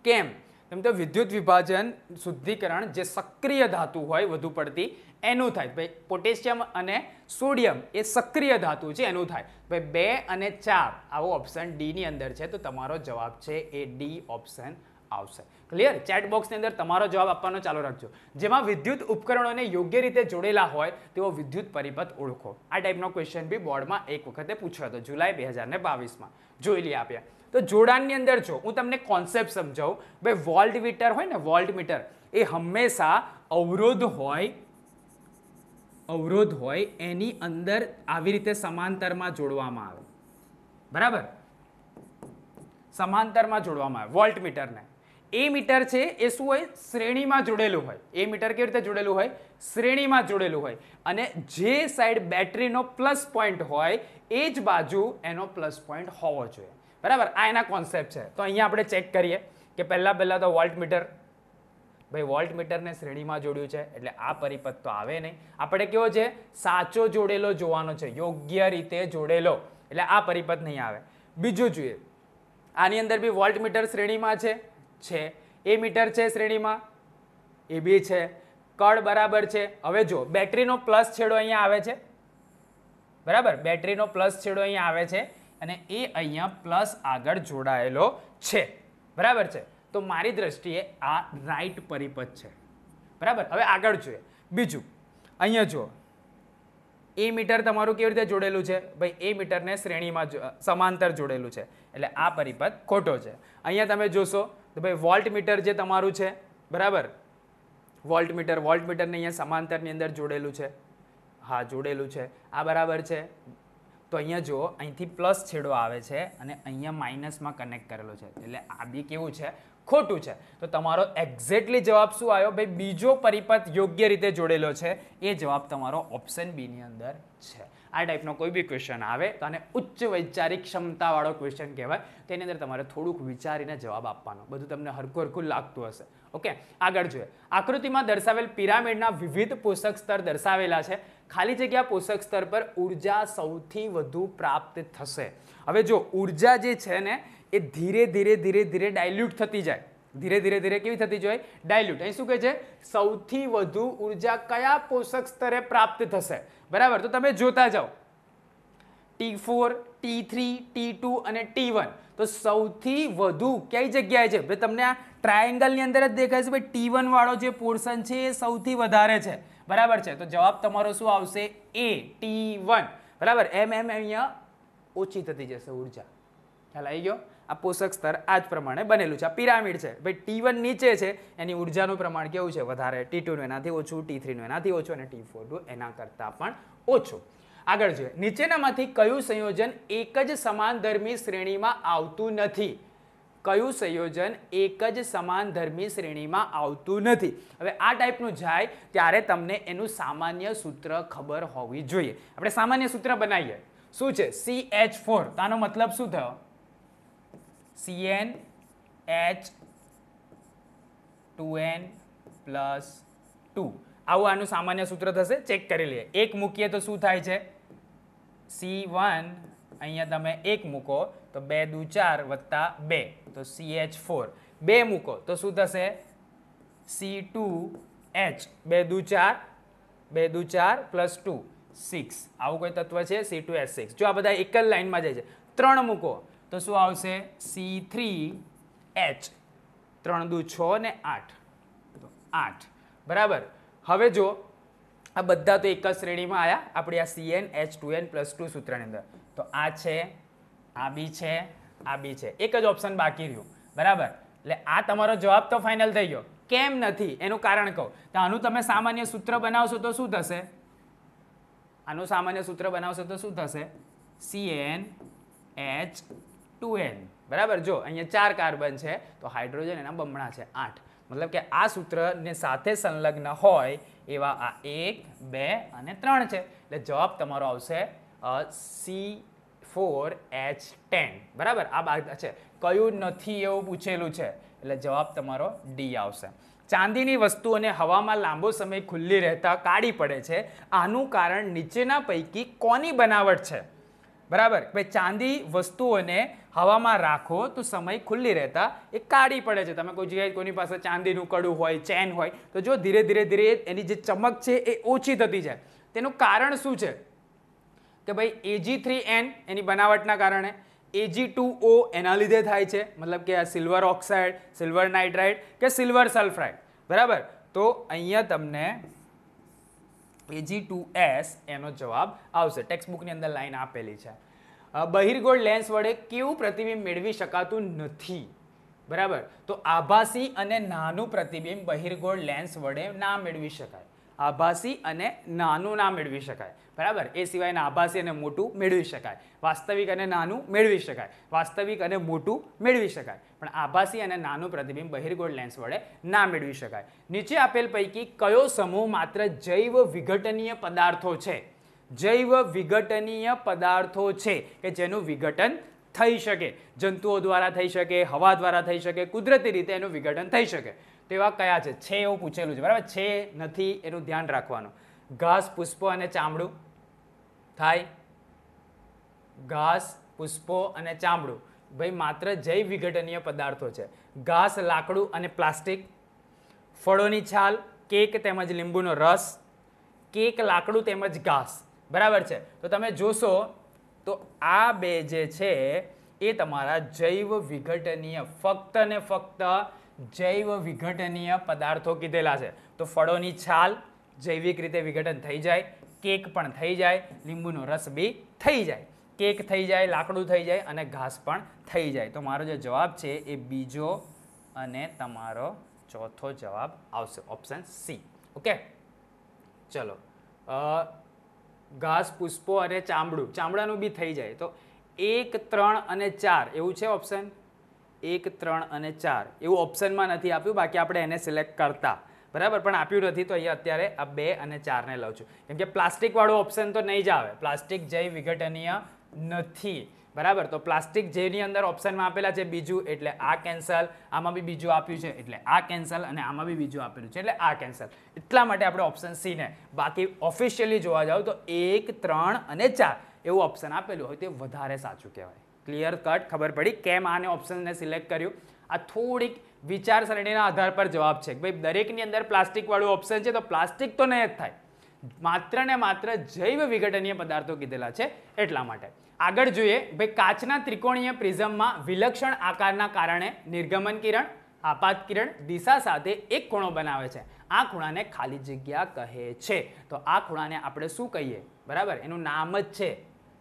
S1: કેમ તેમ તો વિદ્યુત વિભાજન શુદ્ધિકરણ જે સક્રિય ધાતુ હોય વધુ પડતી એનું થાય ભાઈ પોટેશિયમ અને સોડિયમ એ સક્રિય ધાતુ છે એનું થાય ભાઈ બે અને ચાર આવો ઓપ્શન ડીની અંદર છે તો તમારો જવાબ છે એ ડી ઓપ્શન આવશે ક્લિયર ચેટ બોક્સની અંદર તમારો જવાબ આપવાનો ચાલુ રાખજો જેમાં વિદ્યુત ઉપકરણોને યોગ્ય રીતે જોડેલા હોય તેવો વિદ્યુત પરિપથ ઓળખો આ ટાઈપનો ક્વેશ્ચન બી બોર્ડમાં એક વખતે પૂછ્યો હતો જુલાઈ બે હજારને બાવીસમાં જોઈ લઈએ આપ્યા તો જોડાણની અંદર જો હું તમને કોન્સેપ્ટ સમજાવું ભાઈ વોલ્ટ મીટર હોય ને વોલ્ટ મીટર એ હંમેશા અવરોધ હોય અવરોધ હોય એની અંદર આવી રીતે સમાંતરમાં જોડવામાં આવે બરાબર સમાંતરમાં જોડવામાં આવે વોલ્ટ મીટરને એ મીટર છે એ શું હોય શ્રેણીમાં જોડેલું હોય એ મીટર કેવી રીતે જોડેલું હોય શ્રેણીમાં જોડેલું હોય અને જે સાઈડ બેટરીનો પ્લસ પોઈન્ટ હોય એ જ બાજુ એનો પ્લસ પોઈન્ટ હોવો જોઈએ બરાબર આ એના કોન્સેપ્ટ છે તો અહીંયા આપણે ચેક કરીએ કે પહેલાં પહેલાં તો વોલ્ટ મીટર ભાઈ વોલ્ટ મીટરને શ્રેણીમાં જોડ્યું છે એટલે આ પરિપથ તો આવે નહીં આપણે કેવો છે સાચો જોડેલો જોવાનો છે યોગ્ય રીતે જોડેલો એટલે આ પરિપથ નહીં આવે બીજું જોઈએ આની અંદર બી વોલ્ટ મીટર શ્રેણીમાં છે છે એ મીટર છે શ્રેણીમાં એ બી છે કળ બરાબર છે હવે જો બેટરીનો પ્લસ છેડો અહીંયા આવે છે બરાબર બેટરીનો પ્લસ છેડો અહીંયા આવે છે અને એ અહીંયા પ્લસ આગળ જોડાયેલો છે બરાબર છે તો મારી દ્રષ્ટિએ આ રાઈટ પરિપથ છે બરાબર હવે આગળ જોઈએ બીજું અહીંયા જુઓ એ મીટર તમારું કેવી રીતે જોડેલું છે ભાઈ એ મીટરને શ્રેણીમાં સમાંતર જોડેલું છે એટલે આ પરિપથ ખોટો છે અહીંયા તમે જોશો તો ભાઈ વોલ્ટ મીટર જે તમારું છે બરાબર વોલ્ટ મીટર વોલ્ટ મીટરને અહીંયા સમાંતરની અંદર જોડેલું છે હા જોડેલું છે આ બરાબર છે તો અહીંયા જુઓ અહીંથી પ્લસ છેડો આવે છે અને અહીંયા માઇનસમાં કનેક્ટ કરેલો છે એટલે આ બી કેવું છે ખોટું છે તો તમારો એક્ઝેક્ટલી જવાબ શું આવ્યો ભાઈ બીજો પરિપથ યોગ્ય રીતે જોડેલો છે એ જવાબ તમારો ઓપ્શન બીની અંદર છે આ ટાઈપનો કોઈ બી ક્વેશ્ચન આવે તો આને ઉચ્ચ વૈચારિક ક્ષમતાવાળો ક્વેશ્ચન કહેવાય તેની અંદર તમારે થોડુંક વિચારીને જવાબ આપવાનો બધું તમને હરકું હરકું લાગતું હશે ઓકે આગળ જોઈએ આકૃતિમાં દર્શાવેલ પિરામિડના વિવિધ પોષક સ્તર દર્શાવેલા છે ખાલી જગ્યા પોષક સ્તર પર ઉર્જા સૌથી વધુ પ્રાપ્ત થશે હવે જો ઉર્જા જે છે ને એ ધીરે ધીરે ધીરે ધીરે ડાયલ્યુટ થતી જાય ધીરે ધીરે ધીરે કેવી થતી જાય ડાયલ્યુટ અહીં શું કહે છે સૌથી વધુ ઉર્જા કયા પોષક સ્તરે પ્રાપ્ત થશે બરાબર તો તમે જોતા જાઓ T four T three T two અને ટી વન તો સૌથી વધુ કઈ જગ્યાએ છે ભાઈ તમને આ ટ્રાયંગલની અંદર જ દેખાય છે ભાઈ ટી વનવાળો જે પોર્શન છે એ સૌથી વધારે છે બરાબર છે તો જવાબ તમારો શું આવશે એ ટી વન બરાબર એમ એમ અહીંયા ઓછી થતી જશે ઉર્જા ખ્યાલ આવી ગયો આ પોષક સ્તર આ જ પ્રમાણે બનેલું છે આ પિરામિડ છે ભાઈ ટી નીચે છે એની ઉર્જાનું પ્રમાણ કેવું છે વધારે ટી ટુનું એનાથી ઓછું ટી થ્રીનું એનાથી ઓછું અને ટી ફોરનું એના કરતાં પણ ઓછું આગળ જોઈએ નીચેનામાંથી કયું સંયોજન એક જ સમાનધર્મી શ્રેણીમાં આવતું નથી કયું સંયોજન એક જ સમાન ધર્મી શ્રેણીમાં આવતું નથી હવે આ ટાઈપનું જાય ત્યારે તમને એનું સામાન્ય સૂત્ર ખબર હોવી જોઈએ આપણે સામાન્ય સૂત્ર બનાવીએ શું છે સી એચ ફોર તો આનો મતલબ શું થયો C N H two N plus two આવું આનું સામાન્ય સૂત્ર થશે ચેક કરી લઈએ એક મૂકીએ તો શું થાય છે સી વન અહીંયા તમે એક મૂકો તો બે દુ ચાર વત્તા બે તો સી એચ ફોર બે મૂકો તો શું થશે સી ટુ એચ બે દુ ચાર બે દુ ચાર પ્લસ ટુ સિક્સ આવું કોઈ તત્વ છે સી ટુ એચ સિક્સ જો આ બધા એક જ લાઇનમાં જાય છે ત્રણ મૂકો તો શું આવશે સી થ્રી એચ ત્રણ દુ છ ને આઠ આઠ બરાબર હવે જો આ બધા તો એક જ શ્રેણીમાં આવ્યા આપણી આ C N H two N plus two સૂત્રની અંદર તો આ છે આ બી છે આ બી છે એક જ ઓપ્શન બાકી રહ્યું બરાબર એટલે આ તમારો જવાબ તો ફાઇનલ થઈ ગયો કેમ નથી એનું કારણ કહું તો આનું તમે સામાન્ય સૂત્ર બનાવશો તો શું થશે આનું સામાન્ય સૂત્ર બનાવશો તો શું થશે સીએન એચ ટુ એન બરાબર જો અહીંયા ચાર કાર્બન છે તો હાઇડ્રોજન એના બમણા છે આઠ મતલબ કે આ સૂત્રને સાથે સંલગ્ન હોય એવા આ એક બે અને ત્રણ છે એટલે જવાબ તમારો આવશે સી ફોર એચ ટેન બરાબર આ બાદ છે કયું નથી એવું પૂછેલું છે એટલે જવાબ તમારો ડી આવશે ચાંદીની વસ્તુઓને હવામાં લાંબો સમય ખુલ્લી રહેતા કાઢી પડે છે આનું કારણ નીચેના પૈકી કોની બનાવટ છે બરાબર ભાઈ ચાંદી વસ્તુઓને હવામાં રાખો તો સમય ખુલ્લી રહેતા એ કાઢી પડે છે તમે કોઈ જગ્યાએ કોઈની પાસે ચાંદીનું કડું હોય ચેન હોય તો જો ધીરે ધીરે ધીરે એની જે ચમક છે એ ઓછી થતી જાય તેનું કારણ શું છે કે ભાઈ એજી થ્રી એન એની બનાવટના કારણે એજી ટુ ઓ એના લીધે થાય છે મતલબ કે આ સિલ્વર ઓક્સાઇડ સિલ્વર નાઇટ્રાઇડ કે સિલ્વર સલ્ફાઇડ બરાબર તો અહીંયા તમને એજી ટુ એસ એનો જવાબ આવશે ટેક્સ્ટબુકની અંદર લાઈન આપેલી છે બહિરગોળ લેન્સ વડે કેવું પ્રતિબિંબ મેળવી શકાતું નથી બરાબર તો આભાસી અને નાનું પ્રતિબિંબ બહિરગોળ લેન્સ વડે ના મેળવી શકાય આભાસી અને નાનું ના મેળવી શકાય બરાબર એ સિવાયના આભાસી અને મોટું મેળવી શકાય વાસ્તવિક અને નાનું મેળવી શકાય વાસ્તવિક અને મોટું મેળવી શકાય પણ આભાસી અને નાનું પ્રતિબિંબ બહિર્ગોળ લેન્સ વડે ના મેળવી શકાય નીચે આપેલ પૈકી કયો સમૂહ માત્ર જૈવ વિઘટનીય પદાર્થો છે જૈવ વિઘટનીય પદાર્થો છે કે જેનું વિઘટન થઈ શકે જંતુઓ દ્વારા થઈ શકે હવા દ્વારા થઈ શકે કુદરતી રીતે એનું વિઘટન થઈ શકે તેવા કયા છે છે એવું પૂછેલું છે બરાબર છે નથી એનું ધ્યાન રાખવાનું ઘાસ પુષ્પો અને ચામડું થાય ઘાસ પુષ્પો અને ચામડું ભાઈ માત્ર જૈવ વિઘટનીય પદાર્થો છે ઘાસ લાકડું અને પ્લાસ્ટિક ફળોની છાલ કેક તેમજ લીંબુનો રસ કેક લાકડું તેમજ ઘાસ બરાબર છે તો તમે જોશો તો આ બે જે છે એ તમારા જૈવ વિઘટનીય ફક્ત ને ફક્ત જૈવ વિઘટનીય પદાર્થો કીધેલા છે તો ફળોની છાલ જૈવિક રીતે વિઘટન થઈ જાય કેક પણ થઈ જાય લીંબુનો રસ બી થઈ જાય કેક થઈ જાય લાકડું થઈ જાય અને ઘાસ પણ થઈ જાય તો મારો જે જવાબ છે એ બીજો અને તમારો ચોથો જવાબ આવશે ઓપ્શન સી ઓકે ચલો ઘાસ પુષ્પો અને ચામડું ચામડાનું બી થઈ જાય તો એક ત્રણ અને ચાર એવું છે ઓપ્શન એક ત્રણ અને ચાર એવું ઓપ્શનમાં નથી આપ્યું બાકી આપણે એને સિલેક્ટ કરતા બરાબર પણ આપ્યું નથી તો અહીંયા અત્યારે આ બે અને ચારને લઉં છું કેમ કે પ્લાસ્ટિકવાળું ઓપ્શન તો નહીં જ આવે પ્લાસ્ટિક જય વિઘટનીય નથી બરાબર તો પ્લાસ્ટિક જેની અંદર ઓપ્શનમાં આપેલા છે બીજું એટલે આ કેન્સલ આમાં બી બીજું આપ્યું છે એટલે આ કેન્સલ અને આમાં બી બીજું આપેલું છે એટલે આ કેન્સલ એટલા માટે આપણે ઓપ્શન સીને બાકી ઓફિશિયલી જોવા જાવ તો એક ત્રણ અને ચાર એવું ઓપ્શન આપેલું હોય તે વધારે સાચું કહેવાય ક્લિયર કટ ખબર પડી કેમ આને ઓપ્શનને સિલેક્ટ કર્યું આ થોડીક વિચારસરણીના આધાર પર જવાબ છે કે ભાઈ દરેકની અંદર પ્લાસ્ટિકવાળું ઓપ્શન છે તો પ્લાસ્ટિક તો નહીં જ થાય માત્ર ને માત્ર જૈવ વિઘટનીય પદાર્થો કીધેલા છે એટલા માટે આગળ જોઈએ ભાઈ કાચના ત્રિકોણીય પ્રિઝમમાં વિલક્ષણ આકારના કારણે નિર્ગમન કિરણ આપાત કિરણ દિશા સાથે એક ખૂણો બનાવે છે આ ખૂણાને ખાલી જગ્યા કહે છે તો આ ખૂણાને આપણે શું કહીએ બરાબર એનું નામ જ છે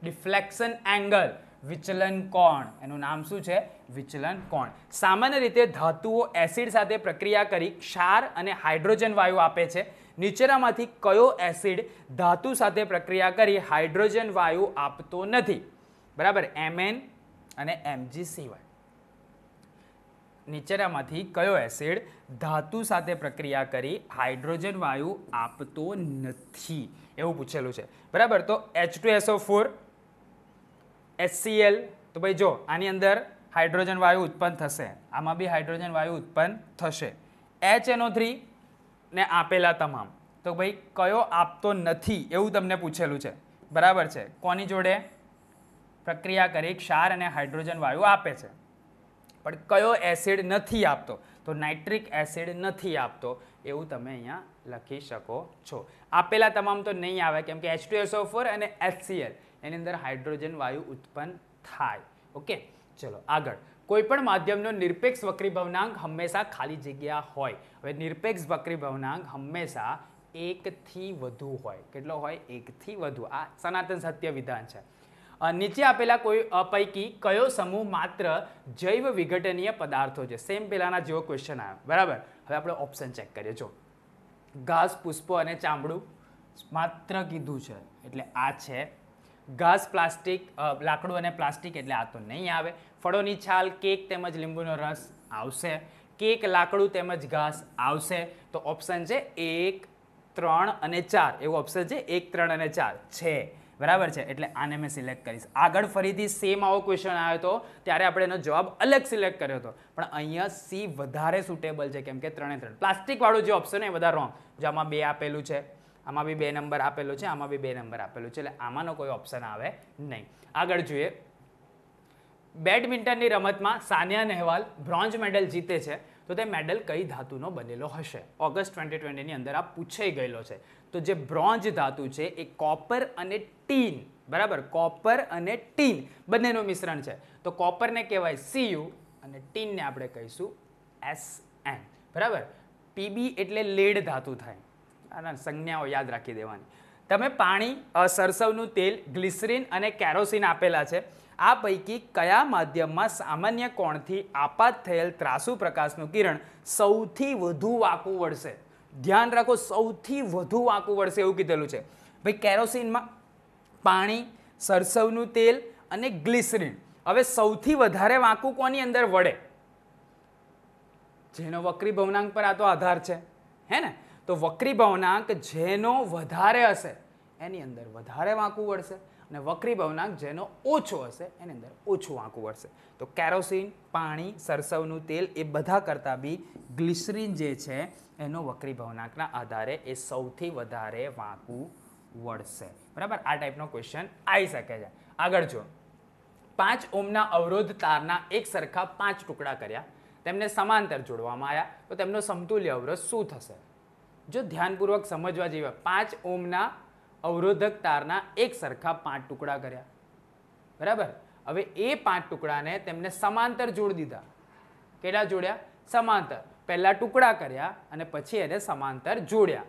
S1: ડિફ્લેક્શન એંગલ વિચલન કોણ એનું નામ શું છે વિચલન કોણ સામાન્ય રીતે ધાતુઓ એસિડ સાથે પ્રક્રિયા કરી ક્ષાર અને હાઇડ્રોજન વાયુ આપે છે નીચેનામાંથી કયો એસિડ ધાતુ સાથે પ્રક્રિયા કરી હાઇડ્રોજન વાયુ આપતો નથી બરાબર એમએન અને એમજી સિવાય નીચેનામાંથી કયો એસિડ ધાતુ સાથે પ્રક્રિયા કરી હાઇડ્રોજન વાયુ આપતો નથી એવું પૂછેલું છે બરાબર તો H two S O four H C L તો ભાઈ જો આની અંદર હાઇડ્રોજન વાયુ ઉત્પન્ન થશે આમાં બી હાઇડ્રોજન વાયુ ઉત્પન્ન થશે એચ એનો થ્રી ને આપેલા તમામ તો ભાઈ કયો આપતો નથી એવું તમને પૂછેલું છે બરાબર છે કોની જોડે પ્રક્રિયા કરી ક્ષાર અને હાઇડ્રોજન વાયુ આપે છે પણ કયો એસિડ નથી આપતો તો નાઇટ્રિક એસિડ નથી આપતો એવું તમે અહીંયા લખી શકો છો આપેલા તમામ તો નહીં આવે કેમ કે એચ ટુ એસ અને એચસીએલ એની અંદર હાઇડ્રોજન વાયુ ઉત્પન્ન થાય ઓકે ચલો આગળ કોઈપણ માધ્યમનો નિરપેક્ષ વક્રીભવનાંક હંમેશા ખાલી જગ્યા હોય હવે નિરપેક્ષ વક્રીભવનાંક હંમેશા એકથી વધુ હોય કેટલો હોય એકથી વધુ આ સનાતન સત્ય વિધાન છે નીચે આપેલા કોઈ પૈકી કયો સમૂહ માત્ર જૈવ વિઘટનીય પદાર્થો છે સેમ પહેલાંના જેવો ક્વેશ્ચન આવ્યો બરાબર હવે આપણે ઓપ્શન ચેક કરીએ જો ઘાસ પુષ્પો અને ચામડું માત્ર કીધું છે એટલે આ છે ઘાસ પ્લાસ્ટિક લાકડું અને પ્લાસ્ટિક એટલે આ તો નહીં આવે ફળોની છાલ કેક તેમજ લીંબુનો રસ આવશે કેક લાકડું તેમજ ઘાસ આવશે તો ઓપ્શન છે એક ત્રણ અને ચાર એવું ઓપ્શન છે એક ત્રણ અને ચાર છે બરાબર છે એટલે આને મેં સિલેક્ટ કરીશ આગળ ફરીથી સેમ આવો ક્વેશ્ચન આવ્યો હતો ત્યારે આપણે એનો જવાબ અલગ સિલેક્ટ કર્યો હતો પણ અહીંયા સી વધારે સુટેબલ છે કેમ કે ત્રણે ત્રણ પ્લાસ્ટિકવાળું જે ઓપ્શન એ બધા રોંગ જો આમાં બે આપેલું છે આમાં બી બે નંબર આપેલો છે આમાં બી બે નંબર આપેલો છે એટલે આમાંનો કોઈ ઓપ્શન આવે નહીં આગળ જોઈએ બેડમિન્ટનની રમતમાં સાનિયા નહેવાલ બ્રોન્ઝ મેડલ જીતે છે તો તે મેડલ કઈ ધાતુનો બનેલો હશે ઓગસ્ટ ટ્વેન્ટી ટ્વેન્ટીની અંદર આ પૂછાઈ ગયેલો છે તો જે બ્રોન્ઝ ધાતુ છે એ કોપર અને ટીન બરાબર કોપર અને ટીન બંનેનું મિશ્રણ છે તો કોપરને કહેવાય સી યુ અને ટીનને આપણે કહીશું એસ એન બરાબર પીબી એટલે લેડ ધાતુ થાય આના સંજ્ઞાઓ યાદ રાખી દેવાની તમે પાણી સરસવનું તેલ ગ્લિસરીન અને કેરોસીન આપેલા છે આ પૈકી કયા માધ્યમમાં સામાન્ય કોણથી આપાત થયેલ ત્રાસુ પ્રકાશનું કિરણ સૌથી વધુ વાંકું વળશે ધ્યાન રાખો સૌથી વધુ વાંકું વળશે એવું કીધેલું છે ભાઈ કેરોસીનમાં પાણી સરસવનું તેલ અને ગ્લિસરીન હવે સૌથી વધારે વાંકું કોની અંદર વળે જેનો વક્રી ભવનાંક પર આ તો આધાર છે હે ને તો વક્રી ભવનાંક જેનો વધારે હશે એની અંદર વધારે વાંકું વળશે અને વક્રી ભવનાંક જેનો ઓછો હશે એની અંદર ઓછું વાંકું વળશે તો કેરોસીન પાણી સરસવનું તેલ એ બધા કરતાં બી ગ્લિસરીન જે છે એનો વક્રી ભવનાંકના આધારે એ સૌથી વધારે વાંકું વળશે બરાબર આ ટાઈપનો ક્વેશ્ચન આવી શકે છે આગળ જો પાંચ ઓમના અવરોધ તારના એક સરખા પાંચ ટુકડા કર્યા તેમને સમાંતર જોડવામાં આવ્યા તો તેમનો સમતુલ્ય અવરોધ શું થશે જો ધ્યાનપૂર્વક સમજવા જેવા પાંચ ઓમના અવરોધક તારના એક સરખા પાંચ ટુકડા કર્યા બરાબર હવે એ પાંચ ટુકડાને તેમને સમાંતર જોડી દીધા કેટલા જોડ્યા સમાંતર પહેલાં ટુકડા કર્યા અને પછી એને સમાંતર જોડ્યા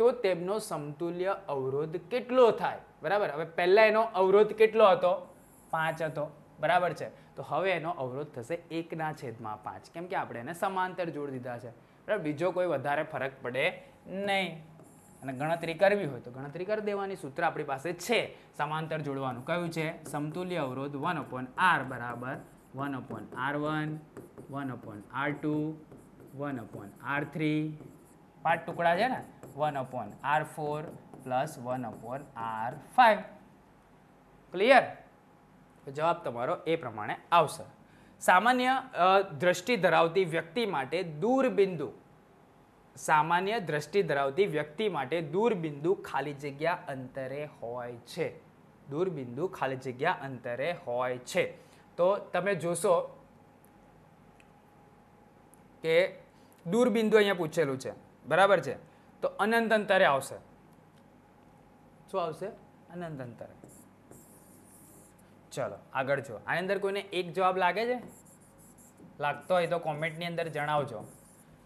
S1: તો તેમનો સમતુલ્ય અવરોધ કેટલો થાય બરાબર હવે પહેલાં એનો અવરોધ કેટલો હતો પાંચ હતો બરાબર છે તો હવે એનો અવરોધ થશે એકના છેદમાં પાંચ કેમ કે આપણે એને સમાંતર જોડી દીધા છે બરાબર બીજો કોઈ વધારે ફરક પડે નહીં અને ગણતરી કરવી હોય તો ગણતરી કરી દેવાની સૂત્ર આપણી પાસે છે સમાંતર જોડવાનું કયું છે સમતુલ્ય અવરોધ વન અપોન આર બરાબર one upon R one one upon R two one upon R three પાંચ ટુકડા છે ને one upon R four plus one upon R five clear જવાબ તમારો એ પ્રમાણે આવશે સામાન્ય દ્રષ્ટિ ધરાવતી વ્યક્તિ માટે દૂરબિંદુ સામાન્ય દ્રષ્ટિ ધરાવતી વ્યક્તિ માટે દૂરબિંદુ ખાલી જગ્યા અંતરે હોય છે દૂરબિંદુ ખાલી જગ્યા અંતરે હોય છે તો તમે જોશો કે દૂરબિંદુ અહીંયા પૂછેલું છે બરાબર છે તો અનંત અંતરે આવશે શું આવશે અનંત અંતરે ચલો આગળ જો આની અંદર કોઈને એક જવાબ લાગે છે લાગતો હોય તો કોમેન્ટની અંદર જણાવજો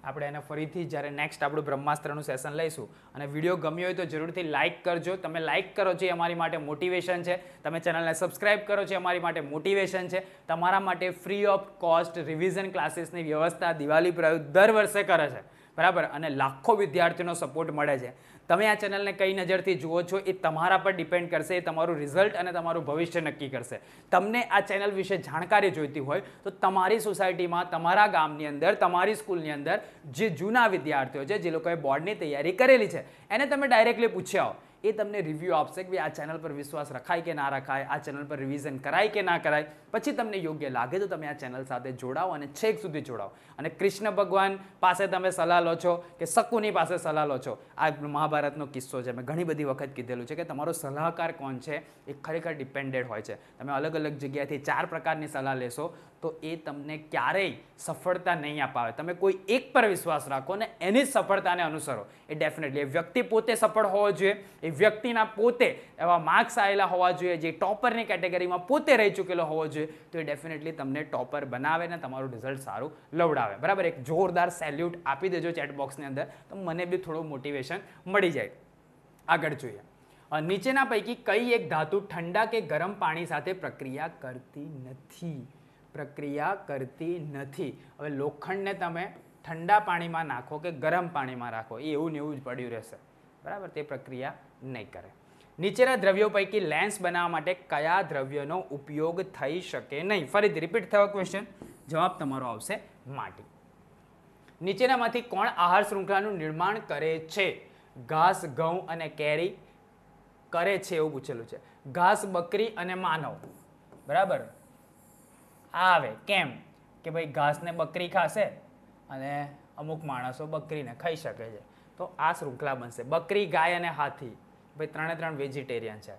S1: આપણે એને ફરીથી જ્યારે નેક્સ્ટ આપણું બ્રહ્માસ્ત્રનું સેશન લઈશું અને વિડીયો ગમ્યો હોય તો જરૂરથી લાઇક કરજો તમે લાઇક કરો છો એ અમારી માટે મોટિવેશન છે તમે ચેનલને સબસ્ક્રાઇબ કરો છો એ અમારી માટે મોટિવેશન છે તમારા માટે ફ્રી ઓફ કોસ્ટ રિવિઝન ક્લાસીસની વ્યવસ્થા દિવાળી પ્રયોગ દર વર્ષે કરે છે બરાબર અને લાખો વિદ્યાર્થીઓનો સપોર્ટ મળે છે તમે આ ચેનલને કઈ નજરથી જુઓ છો એ તમારા પર ડિપેન્ડ કરશે એ તમારું રિઝલ્ટ અને તમારું ભવિષ્ય નક્કી કરશે તમને આ ચેનલ વિશે જાણકારી જોઈતી હોય તો તમારી સોસાયટીમાં તમારા ગામની અંદર તમારી સ્કૂલની અંદર જે જૂના વિદ્યાર્થીઓ છે જે લોકોએ બોર્ડની તૈયારી કરેલી છે એને તમે ડાયરેક્ટલી પૂછ્યા એ તમને રિવ્યૂ આપશે કે આ ચેનલ પર વિશ્વાસ રખાય કે ના રખાય આ ચેનલ પર રિવિઝન કરાય કે ના કરાય પછી તમને યોગ્ય લાગે તો તમે આ ચેનલ સાથે જોડાઓ અને છેક સુધી જોડાઓ અને કૃષ્ણ ભગવાન પાસે તમે સલાહ લો છો કે શકુની પાસે સલાહ લો છો આ મહાભારતનો કિસ્સો છે મેં ઘણી બધી વખત કીધેલું છે કે તમારો સલાહકાર કોણ છે એ ખરેખર ડિપેન્ડેડ હોય છે તમે અલગ અલગ જગ્યાએથી ચાર પ્રકારની સલાહ લેશો તો એ તમને ક્યારેય સફળતા નહીં અપાવે તમે કોઈ એક પર વિશ્વાસ રાખો ને એની જ સફળતાને અનુસરો એ ડેફિનેટલી એ વ્યક્તિ પોતે સફળ હોવો જોઈએ એ વ્યક્તિના પોતે એવા માર્ક્સ આવેલા હોવા જોઈએ જે ટોપરની કેટેગરીમાં પોતે રહી ચૂકેલો હોવો જોઈએ તો એ ડેફિનેટલી તમને ટોપર બનાવે ને તમારું રિઝલ્ટ સારું લવડાવે બરાબર એક જોરદાર સેલ્યુટ આપી દેજો ચેટબોક્સની અંદર તો મને બી થોડું મોટિવેશન મળી જાય આગળ જોઈએ નીચેના પૈકી કઈ એક ધાતુ ઠંડા કે ગરમ પાણી સાથે પ્રક્રિયા કરતી નથી પ્રક્રિયા કરતી નથી હવે લોખંડને તમે ઠંડા પાણીમાં નાખો કે ગરમ પાણીમાં રાખો એ એવું ને એવું જ પડ્યું રહેશે બરાબર તે પ્રક્રિયા નહીં કરે નીચેના દ્રવ્યો પૈકી લેન્સ બનાવવા માટે કયા દ્રવ્યનો ઉપયોગ થઈ શકે નહીં ફરીથી રિપીટ થયો ક્વેશ્ચન જવાબ તમારો આવશે માટી નીચેનામાંથી કોણ આહાર શૃંખલાનું નિર્માણ કરે છે ઘાસ ઘઉં અને કેરી કરે છે એવું પૂછેલું છે ઘાસ બકરી અને માનવ બરાબર આવે કેમ કે ભાઈ ઘાસને બકરી ખાશે અને અમુક માણસો બકરીને ખાઈ શકે છે તો આ શૃંખલા બનશે બકરી ગાય અને હાથી ભાઈ ત્રણે ત્રણ વેજીટેરિયન છે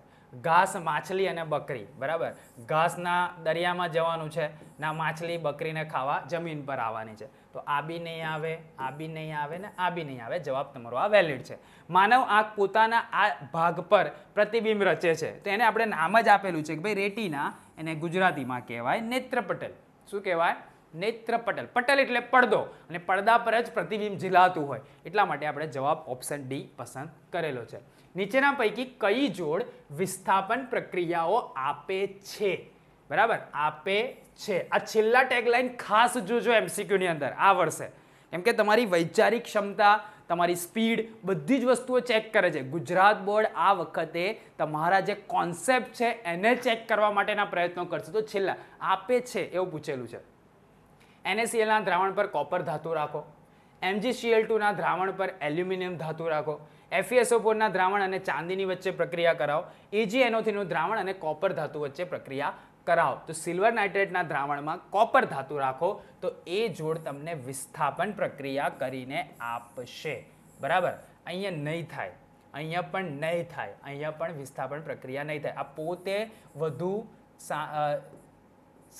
S1: ઘાસ માછલી અને બકરી બરાબર ઘાસના દરિયામાં જવાનું છે ના માછલી બકરીને ખાવા જમીન પર આવવાની છે તો આ બી નહીં આવે આ બી નહીં આવે ને આ બી નહીં આવે જવાબ તમારો આ વેલિડ છે માનવ આંખ પોતાના આ ભાગ પર પ્રતિબિંબ રચે છે તો એને આપણે નામ જ આપેલું છે કે ભાઈ રેટીના એને ગુજરાતીમાં કહેવાય નેત્રપટલ શું કહેવાય નેત્રપટલ પટલ પટલ એટલે પડદો અને પડદા પર જ પ્રતિબિંબ ઝીલાતું હોય એટલા માટે આપણે જવાબ ઓપ્શન ડી પસંદ કરેલો છે નીચેના પૈકી કઈ જોડ વિસ્થાપન પ્રક્રિયાઓ આપે છે બરાબર આપે છે આ છેલ્લા ટેગલાઇન ખાસ જોજો એમસીક્યુની અંદર આ વર્ષે કેમ કે તમારી વૈચારિક ક્ષમતા તમારી સ્પીડ બધી જ વસ્તુઓ ચેક કરે છે ગુજરાત બોર્ડ આ વખતે તમારા જે કોન્સેપ્ટ છે એને ચેક કરવા માટેના પ્રયત્નો કરશે તો છેલ્લા આપે છે એવું પૂછેલું છે એનએસીએલના દ્રાવણ પર કોપર ધાતુ રાખો એમજીસીએલ ટુના દ્રાવણ પર એલ્યુમિનિયમ ધાતુ રાખો એફઈએસઓ ફોરના e દ્રાવણ અને ચાંદીની વચ્ચે પ્રક્રિયા કરાવો એજીએનઓથીનું દ્રાવણ અને કોપર ધાતુ વચ્ચે પ્રક્રિયા કરાવો તો સિલ્વર નાઇટ્રેટના દ્રાવણમાં કોપર ધાતુ રાખો તો એ જોડ તમને વિસ્થાપન પ્રક્રિયા કરીને આપશે બરાબર અહીંયા નહીં થાય અહીંયા પણ નહીં થાય અહીંયા પણ વિસ્થાપન પ્રક્રિયા નહીં થાય આ પોતે વધુ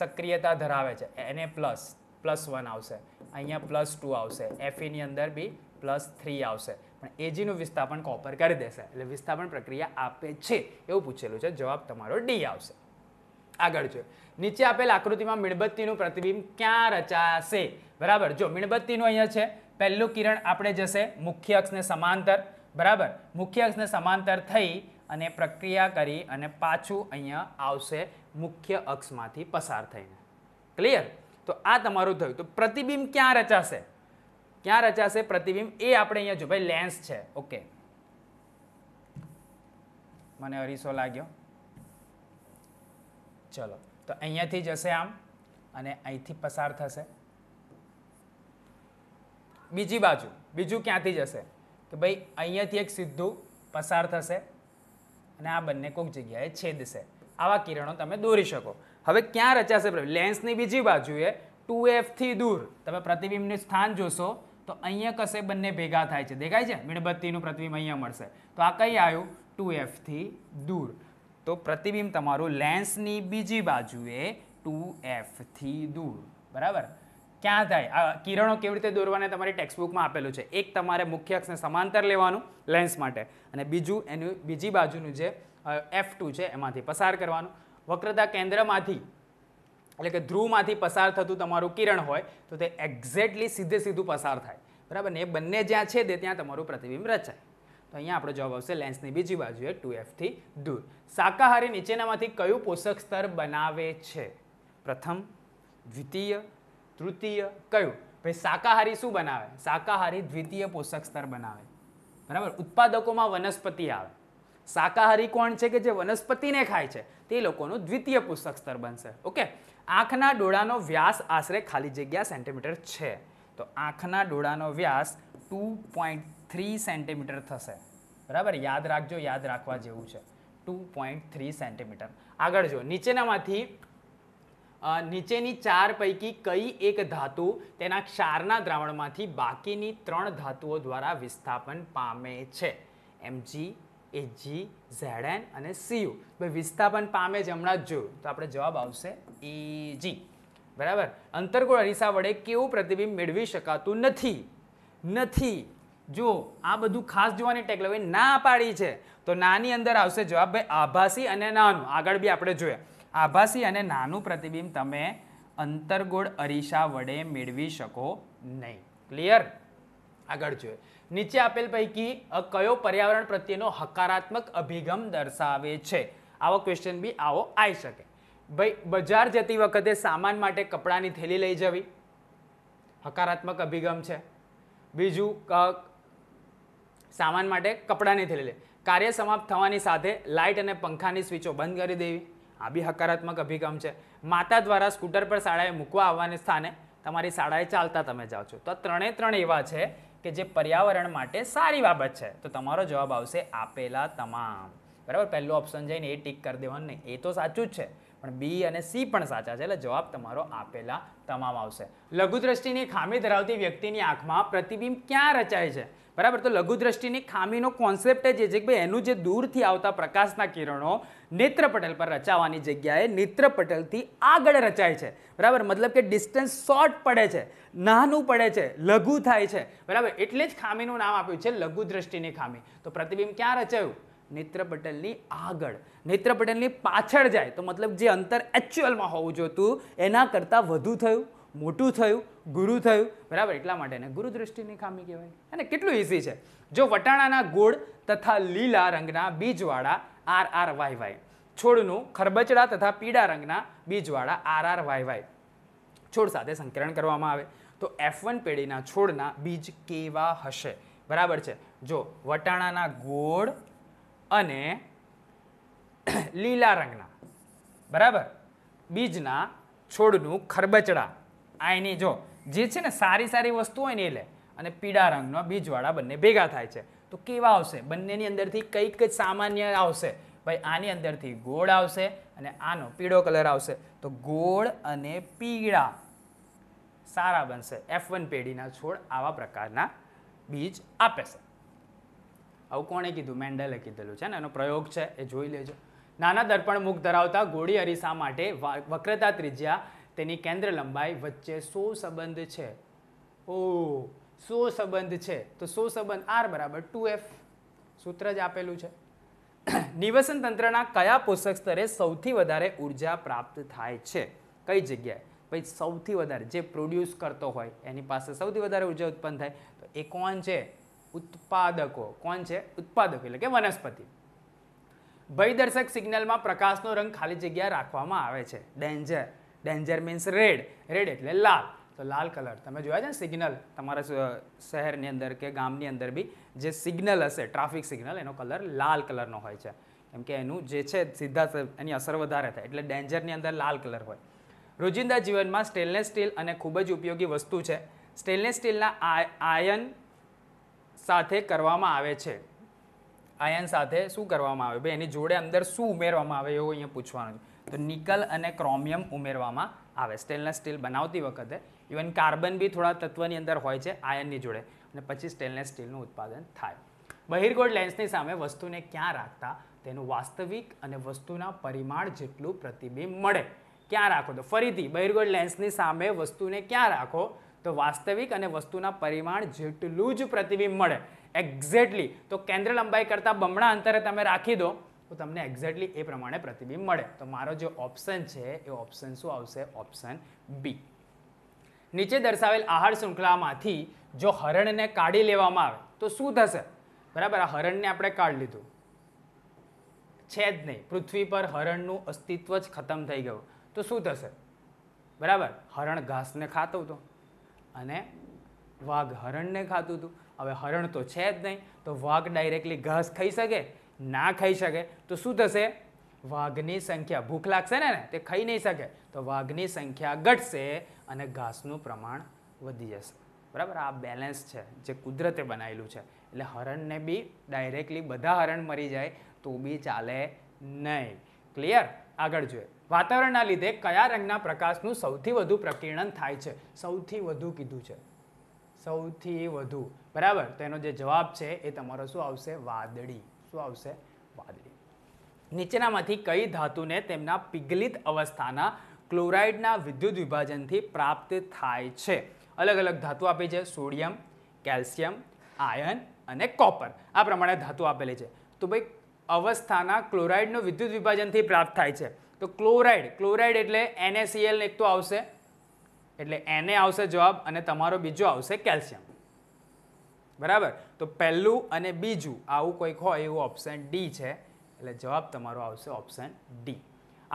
S1: સક્રિયતા ધરાવે છે એને પ્લસ પ્લસ વન આવશે અહીંયા પ્લસ ટુ આવશે એફઈની અંદર બી પ્લસ થ્રી આવશે પણ એજીનું વિસ્થાપન કોપર કરી દેશે એટલે વિસ્થાપન પ્રક્રિયા આપે છે એવું પૂછેલું છે જવાબ તમારો ડી આવશે આગળ છે નીચે આપેલ આકૃતિમાં મીણબત્તીનું પ્રતિબિંબ ક્યાં રચાશે બરાબર જો મીણબત્તીનું અહીંયા છે પહેલું કિરણ આપણે જશે મુખ્ય અક્ષને સમાંતર બરાબર મુખ્ય અક્ષને સમાંતર થઈ અને પ્રક્રિયા કરી અને પાછું અહીંયા આવશે મુખ્ય અક્ષમાંથી પસાર થઈને ક્લિયર તો આ તમારું થયું તો પ્રતિબિંબ ક્યાં રચાશે ક્યાં રચાશે પ્રતિબિંબ એ આપણે અહીંયા જો ભાઈ લેન્સ છે ઓકે મને અરીસો લાગ્યો ચલો તો અહીંયાથી જશે આમ અને અહીંથી પસાર થશે બીજી બાજુ બીજું ક્યાંથી જશે કે ભાઈ અહીંયાથી એક સીધું પસાર થશે અને આ બંને કોઈક જગ્યાએ છેદશે આવા કિરણો તમે દોરી શકો હવે ક્યાં રચાશે લેન્સની બીજી બાજુએ ટુ એફથી દૂર તમે પ્રતિબિંબનું સ્થાન જોશો તો અહીંયા કશે બંને ભેગા થાય છે દેખાય છે મીણબત્તીનું પ્રતિબિંબ અહીંયા મળશે તો આ કઈ આવ્યું ટુ એફથી દૂર તો પ્રતિબિંબ તમારું લેન્સની બીજી બાજુએ ટુ એફથી દૂર બરાબર ક્યાં થાય આ કિરણો કેવી રીતે દોરવાને તમારી ટેક્સ્ટબુકમાં આપેલું છે એક તમારે મુખ્ય અક્ષને સમાંતર લેવાનું લેન્સ માટે અને બીજું એનું બીજી બાજુનું જે એફ ટુ છે એમાંથી પસાર કરવાનું વક્રતા કેન્દ્રમાંથી એટલે કે ધ્રુવમાંથી પસાર થતું તમારું કિરણ હોય તો તે એક્ઝેક્ટલી સીધે સીધું પસાર થાય બરાબર ને એ બંને જ્યાં છે તે ત્યાં તમારું પ્રતિબિંબ રચાય તો અહીંયા આપણો જવાબ આવશે લેન્સની બીજી બાજુએ ટુ એફથી દૂર શાકાહારી નીચેનામાંથી કયું પોષક સ્તર બનાવે છે પ્રથમ દ્વિતીય તૃતીય કયું ભાઈ શાકાહારી શું બનાવે શાકાહારી દ્વિતીય પોષક સ્તર બનાવે બરાબર ઉત્પાદકોમાં વનસ્પતિ આવે શાકાહારી કોણ છે કે જે વનસ્પતિને ખાય છે તે લોકોનું દ્વિતીય પોષક સ્તર બનશે ઓકે આંખના ડોળાનો વ્યાસ આશરે ખાલી જગ્યા સેન્ટીમીટર છે તો આંખના ડોળાનો વ્યાસ ટુ પોઈન્ટ થ્રી સેન્ટીમીટર થશે બરાબર યાદ રાખજો યાદ રાખવા જેવું છે ટુ પોઈન્ટ થ્રી સેન્ટીમીટર આગળ જો નીચેનામાંથી નીચેની ચાર પૈકી કઈ એક ધાતુ તેના ક્ષારના દ્રાવણમાંથી બાકીની ત્રણ ધાતુઓ દ્વારા વિસ્થાપન પામે છે M G G A G Z N અને સીયુ ભાઈ વિસ્થાપન પામે જ હમણાં જ જોયું તો આપણે જવાબ આવશે એ e બરાબર અંતર્ગોળ અરીસા વડે કેવું પ્રતિબિંબ મેળવી શકાતું નથી નથી જો આ બધું ખાસ જોવાની ટેક હવે ના પાડી છે તો નાની અંદર આવશે જવાબ ભાઈ આભાસી અને નાનું આગળ બી આપણે જોઈએ આભાસી અને નાનું પ્રતિબિંબ તમે અંતરગોળ અરીસા વડે મેળવી શકો નહીં ક્લિયર આગળ જોઈએ નીચે આપેલ પૈકી કયો પર્યાવરણ પ્રત્યેનો હકારાત્મક અભિગમ દર્શાવે છે આવો ક્વેશ્ચન બી આવો આવી શકે ભાઈ બજાર જતી વખતે સામાન માટે કપડાની થેલી લઈ જવી હકારાત્મક અભિગમ છે બીજું સામાન માટે કપડાની થેલી લે કાર્ય સમાપ્ત થવાની સાથે લાઇટ અને પંખાની સ્વિચો બંધ કરી દેવી આ બી હકારાત્મક અભિગમ છે માતા દ્વારા સ્કૂટર પર શાળાએ મૂકવા આવવાની સ્થાને તમારી શાળાએ ચાલતા તમે જાઓ છો તો ત્રણે ત્રણ એવા છે કે જે પર્યાવરણ માટે સારી બાબત છે તો તમારો જવાબ આવશે આપેલા તમામ બરાબર પહેલું ઓપ્શન જઈને એ ટીક કરી દેવાનું નહીં એ તો સાચું જ છે પણ બી અને સી પણ સાચા છે એટલે જવાબ તમારો આપેલા તમામ આવશે લઘુદ્રષ્ટિની ખામી ધરાવતી વ્યક્તિની આંખમાં પ્રતિબિંબ ક્યાં રચાય છે બરાબર તો લઘુદ્રષ્ટિની ખામીનો કોન્સેપ્ટ એ છે કે ભાઈ એનું જે દૂરથી આવતા પ્રકાશના કિરણો નેત્રપટલ પર રચાવાની જગ્યાએ નેત્રપટલથી આગળ રચાય છે બરાબર મતલબ કે ડિસ્ટન્સ શોર્ટ પડે છે નાનું પડે છે લઘુ થાય છે બરાબર એટલે જ ખામીનું નામ આપ્યું છે લઘુદ્રષ્ટિની ખામી તો પ્રતિબિંબ ક્યાં રચાયું નેત્રપટલની આગળ નેત્ર પાછળ જાય તો મતલબ જે અંતર એકચ્યુઅલમાં હોવું જોતું એના કરતાં વધુ થયું મોટું થયું ગુરુ થયું બરાબર એટલા માટે એને ગુરુ દૃષ્ટિની ખામી કહેવાય અને કેટલું ઇઝી છે જો વટાણાના ગોળ તથા લીલા રંગના બીજવાળા આર આર વાય વાય છોડનું ખરબચડા તથા પીળા રંગના બીજવાળા આર આર વાય વાય છોડ સાથે સંકરણ કરવામાં આવે તો એફ વન પેઢીના છોડના બીજ કેવા હશે બરાબર છે જો વટાણાના ગોળ અને લીલા રંગના બરાબર બીજના છોડનું ખરબચડા આ એની જો જે છે ને સારી સારી વસ્તુ હોય ને એ લે અને પીળા રંગનો બીજવાળા બંને ભેગા થાય છે તો કેવા આવશે બંનેની અંદરથી કંઈક જ સામાન્ય આવશે ભાઈ આની અંદરથી ગોળ આવશે અને આનો પીળો કલર આવશે તો ગોળ અને પીળા સારા બનશે એફ વન પેઢીના છોડ આવા પ્રકારના બીજ આપે છે આવું કોણે કીધું મેન્ડલે કીધેલું છે ને એનો પ્રયોગ છે એ જોઈ લેજો નાના દર્પણ મુખ ધરાવતા ગોળી અરીસા માટે વક્રતા ત્રિજ્યા તેની કેન્દ્ર લંબાઈ વચ્ચે સો સંબંધ છે ઓ સો સંબંધ છે તો સો સંબંધ આર બરાબર ટુ એફ સૂત્ર જ આપેલું છે નિવસન તંત્રના કયા પોષક સ્તરે સૌથી વધારે ઉર્જા પ્રાપ્ત થાય છે કઈ જગ્યાએ ભાઈ સૌથી વધારે જે પ્રોડ્યુસ કરતો હોય એની પાસે સૌથી વધારે ઉર્જા ઉત્પન્ન થાય તો એ કોણ છે ઉત્પાદકો કોણ છે ઉત્પાદકો એટલે કે વનસ્પતિ ભયદર્શક સિગ્નલમાં પ્રકાશનો રંગ ખાલી જગ્યા રાખવામાં આવે છે danger danger means red red એટલે લાલ તો લાલ કલર તમે જોયા છે ને સિગ્નલ તમારા શહેરની અંદર કે ગામની અંદર બી જે સિગ્નલ હશે ટ્રાફિક સિગ્નલ એનો કલર લાલ કલરનો હોય છે કેમ કે એનું જે છે સીધા એની અસર વધારે થાય એટલે ડેન્જરની અંદર લાલ કલર હોય રોજિંદા જીવનમાં સ્ટેનલેસ સ્ટીલ અને ખૂબ જ ઉપયોગી વસ્તુ છે સ્ટેનલેસ સ્ટીલના આયન સાથે કરવામાં આવે છે આયન સાથે શું કરવામાં આવે એની જોડે અંદર શું ઉમેરવામાં આવે એવું અહીંયા પૂછવાનું છે તો નિકલ અને ક્રોમિયમ ઉમેરવામાં આવે સ્ટેનલેસ સ્ટીલ બનાવતી વખતે ઇવન કાર્બન બી થોડા તત્વની અંદર હોય છે આયનની જોડે અને પછી સ્ટેનલેસ સ્ટીલનું ઉત્પાદન થાય બહિર્ગોળ લેન્સની સામે વસ્તુને ક્યાં રાખતા તેનું વાસ્તવિક અને વસ્તુના પરિમાણ જેટલું પ્રતિબિંબ મળે ક્યાં રાખો તો ફરીથી બહિર્ગોળ લેન્સની સામે વસ્તુને ક્યાં રાખો તો વાસ્તવિક અને વસ્તુના પરિમાણ જેટલું જ પ્રતિબિંબ મળે એક્ઝેક્ટલી તો કેન્દ્ર લંબાઈ કરતાં બમણા અંતરે તમે રાખી દો તો તમને એક્ઝેક્ટલી એ પ્રમાણે પ્રતિબિંબ મળે તો મારો જે ઓપ્શન છે એ ઓપ્શન શું આવશે ઓપ્શન બી નીચે દર્શાવેલ આહાર શૃંખલામાંથી જો હરણને કાઢી લેવામાં આવે તો શું થશે બરાબર આ હરણને આપણે કાઢી લીધું છે જ નહીં પૃથ્વી પર હરણનું અસ્તિત્વ જ ખતમ થઈ ગયું તો શું થશે બરાબર હરણ ઘાસને ખાતો હતો અને વાઘ હરણને ખાતું હતું હવે હરણ તો છે જ નહીં તો વાઘ ડાયરેક્ટલી ઘાસ ખાઈ શકે ના ખાઈ શકે તો શું થશે વાઘની સંખ્યા ભૂખ લાગશે ને તે ખાઈ નહીં શકે તો વાઘની સંખ્યા ઘટશે અને ઘાસનું પ્રમાણ વધી જશે બરાબર આ બેલેન્સ છે જે કુદરતે બનાવેલું છે એટલે હરણને બી ડાયરેક્ટલી બધા હરણ મરી જાય તો બી ચાલે નહીં ક્લિયર આગળ જોઈએ વાતાવરણના લીધે કયા રંગના પ્રકાશનું સૌથી વધુ પ્રકીર્ણન થાય છે સૌથી વધુ કીધું છે સૌથી વધુ બરાબર તેનો જે જવાબ છે એ તમારો શું આવશે વાદળી શું આવશે વાદળી નીચેનામાંથી કઈ ધાતુને તેમના પિગલિત અવસ્થાના ક્લોરાઇડના વિદ્યુત વિભાજનથી પ્રાપ્ત થાય છે અલગ અલગ ધાતુ આપી છે સોડિયમ કેલ્શિયમ આયન અને કોપર આ પ્રમાણે ધાતુ આપેલી છે તો ભાઈ અવસ્થાના ક્લોરાઇડનું વિદ્યુત વિભાજનથી પ્રાપ્ત થાય છે તો ક્લોરાઇડ ક્લોરાઇડ એટલે એનએસીએલ એક તો આવશે એટલે એને આવશે જવાબ અને તમારો બીજો આવશે કેલ્શિયમ બરાબર તો પહેલું અને બીજું આવું કોઈક હોય એવું ઓપ્શન ડી છે એટલે જવાબ તમારો આવશે ઓપ્શન ડી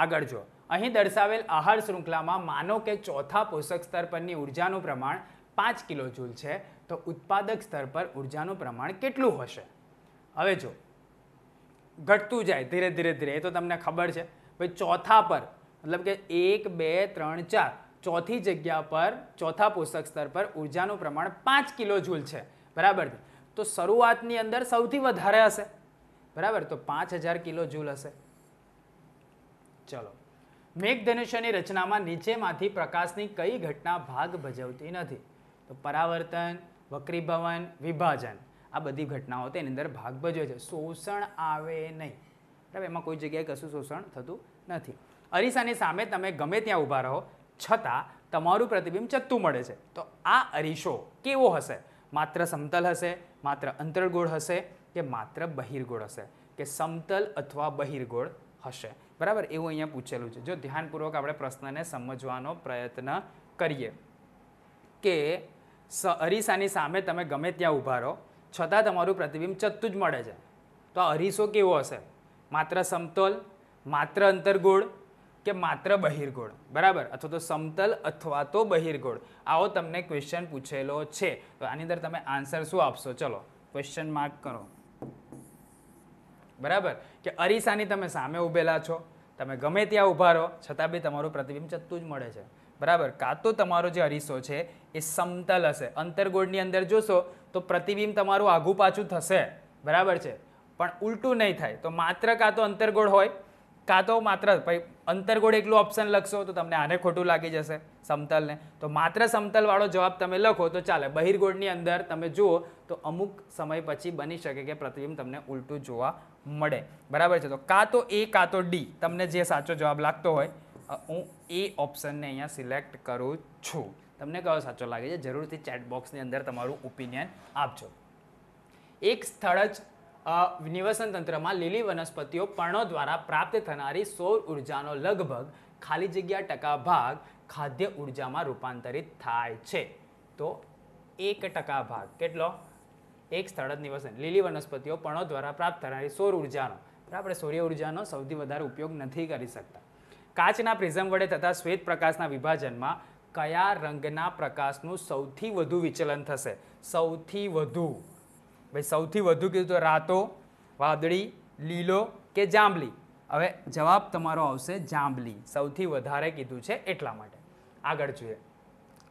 S1: આગળ જો અહીં દર્શાવેલ આહાર શૃંખલામાં માનો કે ચોથા પોષક સ્તર પરની ઉર્જાનું પ્રમાણ પાંચ કિલો જૂલ છે તો ઉત્પાદક સ્તર પર ઉર્જાનું પ્રમાણ કેટલું હશે હવે જો ઘટતું જાય ધીરે ધીરે ધીરે એ તો તમને ખબર છે પછી ચોથા પર મતલબ કે એક બે ત્રણ ચાર ચોથી જગ્યા પર ચોથા પોષક સ્તર પર ઉર્જાનું પ્રમાણ પાંચ કિલો ઝૂલ છે બરાબર તો શરૂઆતની અંદર સૌથી વધારે હશે બરાબર તો પાંચ હજાર કિલો ઝૂલ હશે ચલો મેઘધનુષ્યની રચનામાં નીચેમાંથી પ્રકાશની કઈ ઘટના ભાગ ભજવતી નથી તો પરાવર્તન વક્રીભવન વિભાજન આ બધી ઘટનાઓ તેની અંદર ભાગ ભજવે છે શોષણ આવે નહીં બરાબર એમાં કોઈ જગ્યાએ કશું શોષણ થતું નથી અરીસાની સામે તમે ગમે ત્યાં ઊભા રહો છતાં તમારું પ્રતિબિંબ ચત્તું મળે છે તો આ અરીસો કેવો હશે માત્ર સમતલ હશે માત્ર અંતર્ગોળ હશે કે માત્ર બહિર્ગોળ હશે કે સમતલ અથવા બહિર્ગોળ હશે બરાબર એવું અહીંયા પૂછેલું છે જો ધ્યાનપૂર્વક આપણે પ્રશ્નને સમજવાનો પ્રયત્ન કરીએ કે અરીસાની સામે તમે ગમે ત્યાં ઊભા રહો છતાં તમારું પ્રતિબિંબ ચત્તું જ મળે છે તો આ અરીસો કેવો હશે માત્ર સમતોલ માત્ર અંતર્ગોળ કે માત્ર બહિર્ગોળ બરાબર અથવા તો સમતલ અથવા તો બહિર્ગોળ આવો તમને ક્વેશ્ચન પૂછેલો છે તો આની અંદર તમે આન્સર શું આપશો ચલો ક્વેશ્ચન માર્ક કરો બરાબર કે અરીસાની તમે સામે ઊભેલા છો તમે ગમે ત્યાં ઊભા રહો છતાં બી તમારું પ્રતિબિંબ ચત્તું જ મળે છે બરાબર કાં તો તમારો જે અરીસો છે એ સમતલ હશે અંતર્ગોળની અંદર જોશો તો પ્રતિબિંબ તમારું આઘું પાછું થશે બરાબર છે પણ ઉલટું નહીં થાય તો માત્ર કાં તો અંતર્ગોળ હોય કાં તો માત્ર ભાઈ અંતરગોળ એકલું ઓપ્શન લખશો તો તમને આને ખોટું લાગી જશે સમતલને તો માત્ર સમતલવાળો જવાબ તમે લખો તો ચાલે બહિરગોળની અંદર તમે જુઓ તો અમુક સમય પછી બની શકે કે પ્રતિબિંબ તમને ઉલટું જોવા મળે બરાબર છે તો કાં તો એ કાં તો ડી તમને જે સાચો જવાબ લાગતો હોય હું એ ઓપ્શનને અહીંયા સિલેક્ટ કરું છું તમને કયો સાચો લાગે છે જરૂરથી ચેટબોક્સની અંદર તમારું ઓપિનિયન આપજો એક સ્થળ જ નિવસન તંત્રમાં લીલી વનસ્પતિઓ પર્ણો દ્વારા પ્રાપ્ત થનારી સૌર ઉર્જાનો લગભગ ખાલી જગ્યા ટકા ભાગ ખાદ્ય ઉર્જામાં રૂપાંતરિત થાય છે તો એક ટકા ભાગ કેટલો એક સ્થળ જ નિવસન લીલી વનસ્પતિઓ પણો દ્વારા પ્રાપ્ત થનારી સૌર ઉર્જાનો આપણે સૂર્ય ઉર્જાનો સૌથી વધારે ઉપયોગ નથી કરી શકતા કાચના પ્રિઝમ વડે તથા શ્વેત પ્રકાશના વિભાજનમાં કયા રંગના પ્રકાશનું સૌથી વધુ વિચલન થશે સૌથી વધુ ભાઈ સૌથી વધુ કીધું તો રાતો વાદળી લીલો કે જાંબલી હવે જવાબ તમારો આવશે જાંબલી સૌથી વધારે કીધું છે એટલા માટે આગળ જોઈએ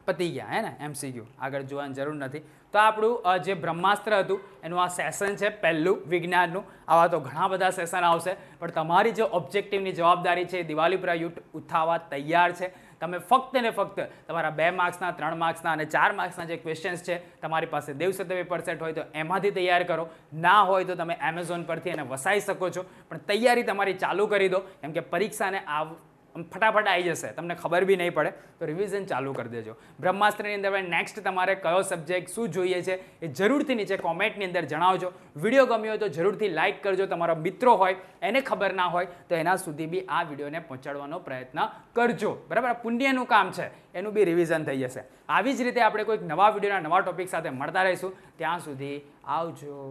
S1: પતી ગયા હે ને એમસીક્યુ આગળ જોવાની જરૂર નથી તો આપણું જે બ્રહ્માસ્ત્ર હતું એનું આ સેશન છે પહેલું વિજ્ઞાનનું આવા તો ઘણા બધા સેશન આવશે પણ તમારી જે ઓબ્જેક્ટિવની જવાબદારી છે એ દિવાળી પર યુટ ઉઠાવવા તૈયાર છે તમે ફક્ત ને ફક્ત તમારા બે માર્ક્સના ત્રણ માર્ક્સના અને ચાર માર્ક્સના જે ક્વેશ્ચન્સ છે તમારી પાસે દેવસત્તવી પરસેન્ટ હોય તો એમાંથી તૈયાર કરો ના હોય તો તમે એમેઝોન પરથી એને વસાઈ શકો છો પણ તૈયારી તમારી ચાલુ કરી દો કેમ કે પરીક્ષાને આવ આમ ફટાફટ આવી જશે તમને ખબર બી નહીં પડે તો રિવિઝન ચાલુ કરી દેજો બ્રહ્માસ્ત્રની અંદર નેક્સ્ટ તમારે કયો સબ્જેક્ટ શું જોઈએ છે એ જરૂરથી નીચે કોમેન્ટની અંદર જણાવજો વિડીયો ગમ્યો હોય તો જરૂરથી લાઇક કરજો તમારા મિત્રો હોય એને ખબર ના હોય તો એના સુધી બી આ વિડીયોને પહોંચાડવાનો પ્રયત્ન કરજો બરાબર આ પુણ્યનું કામ છે એનું બી રિવિઝન થઈ જશે આવી જ રીતે આપણે કોઈક નવા વિડીયોના નવા ટોપિક સાથે મળતા રહીશું ત્યાં સુધી આવજો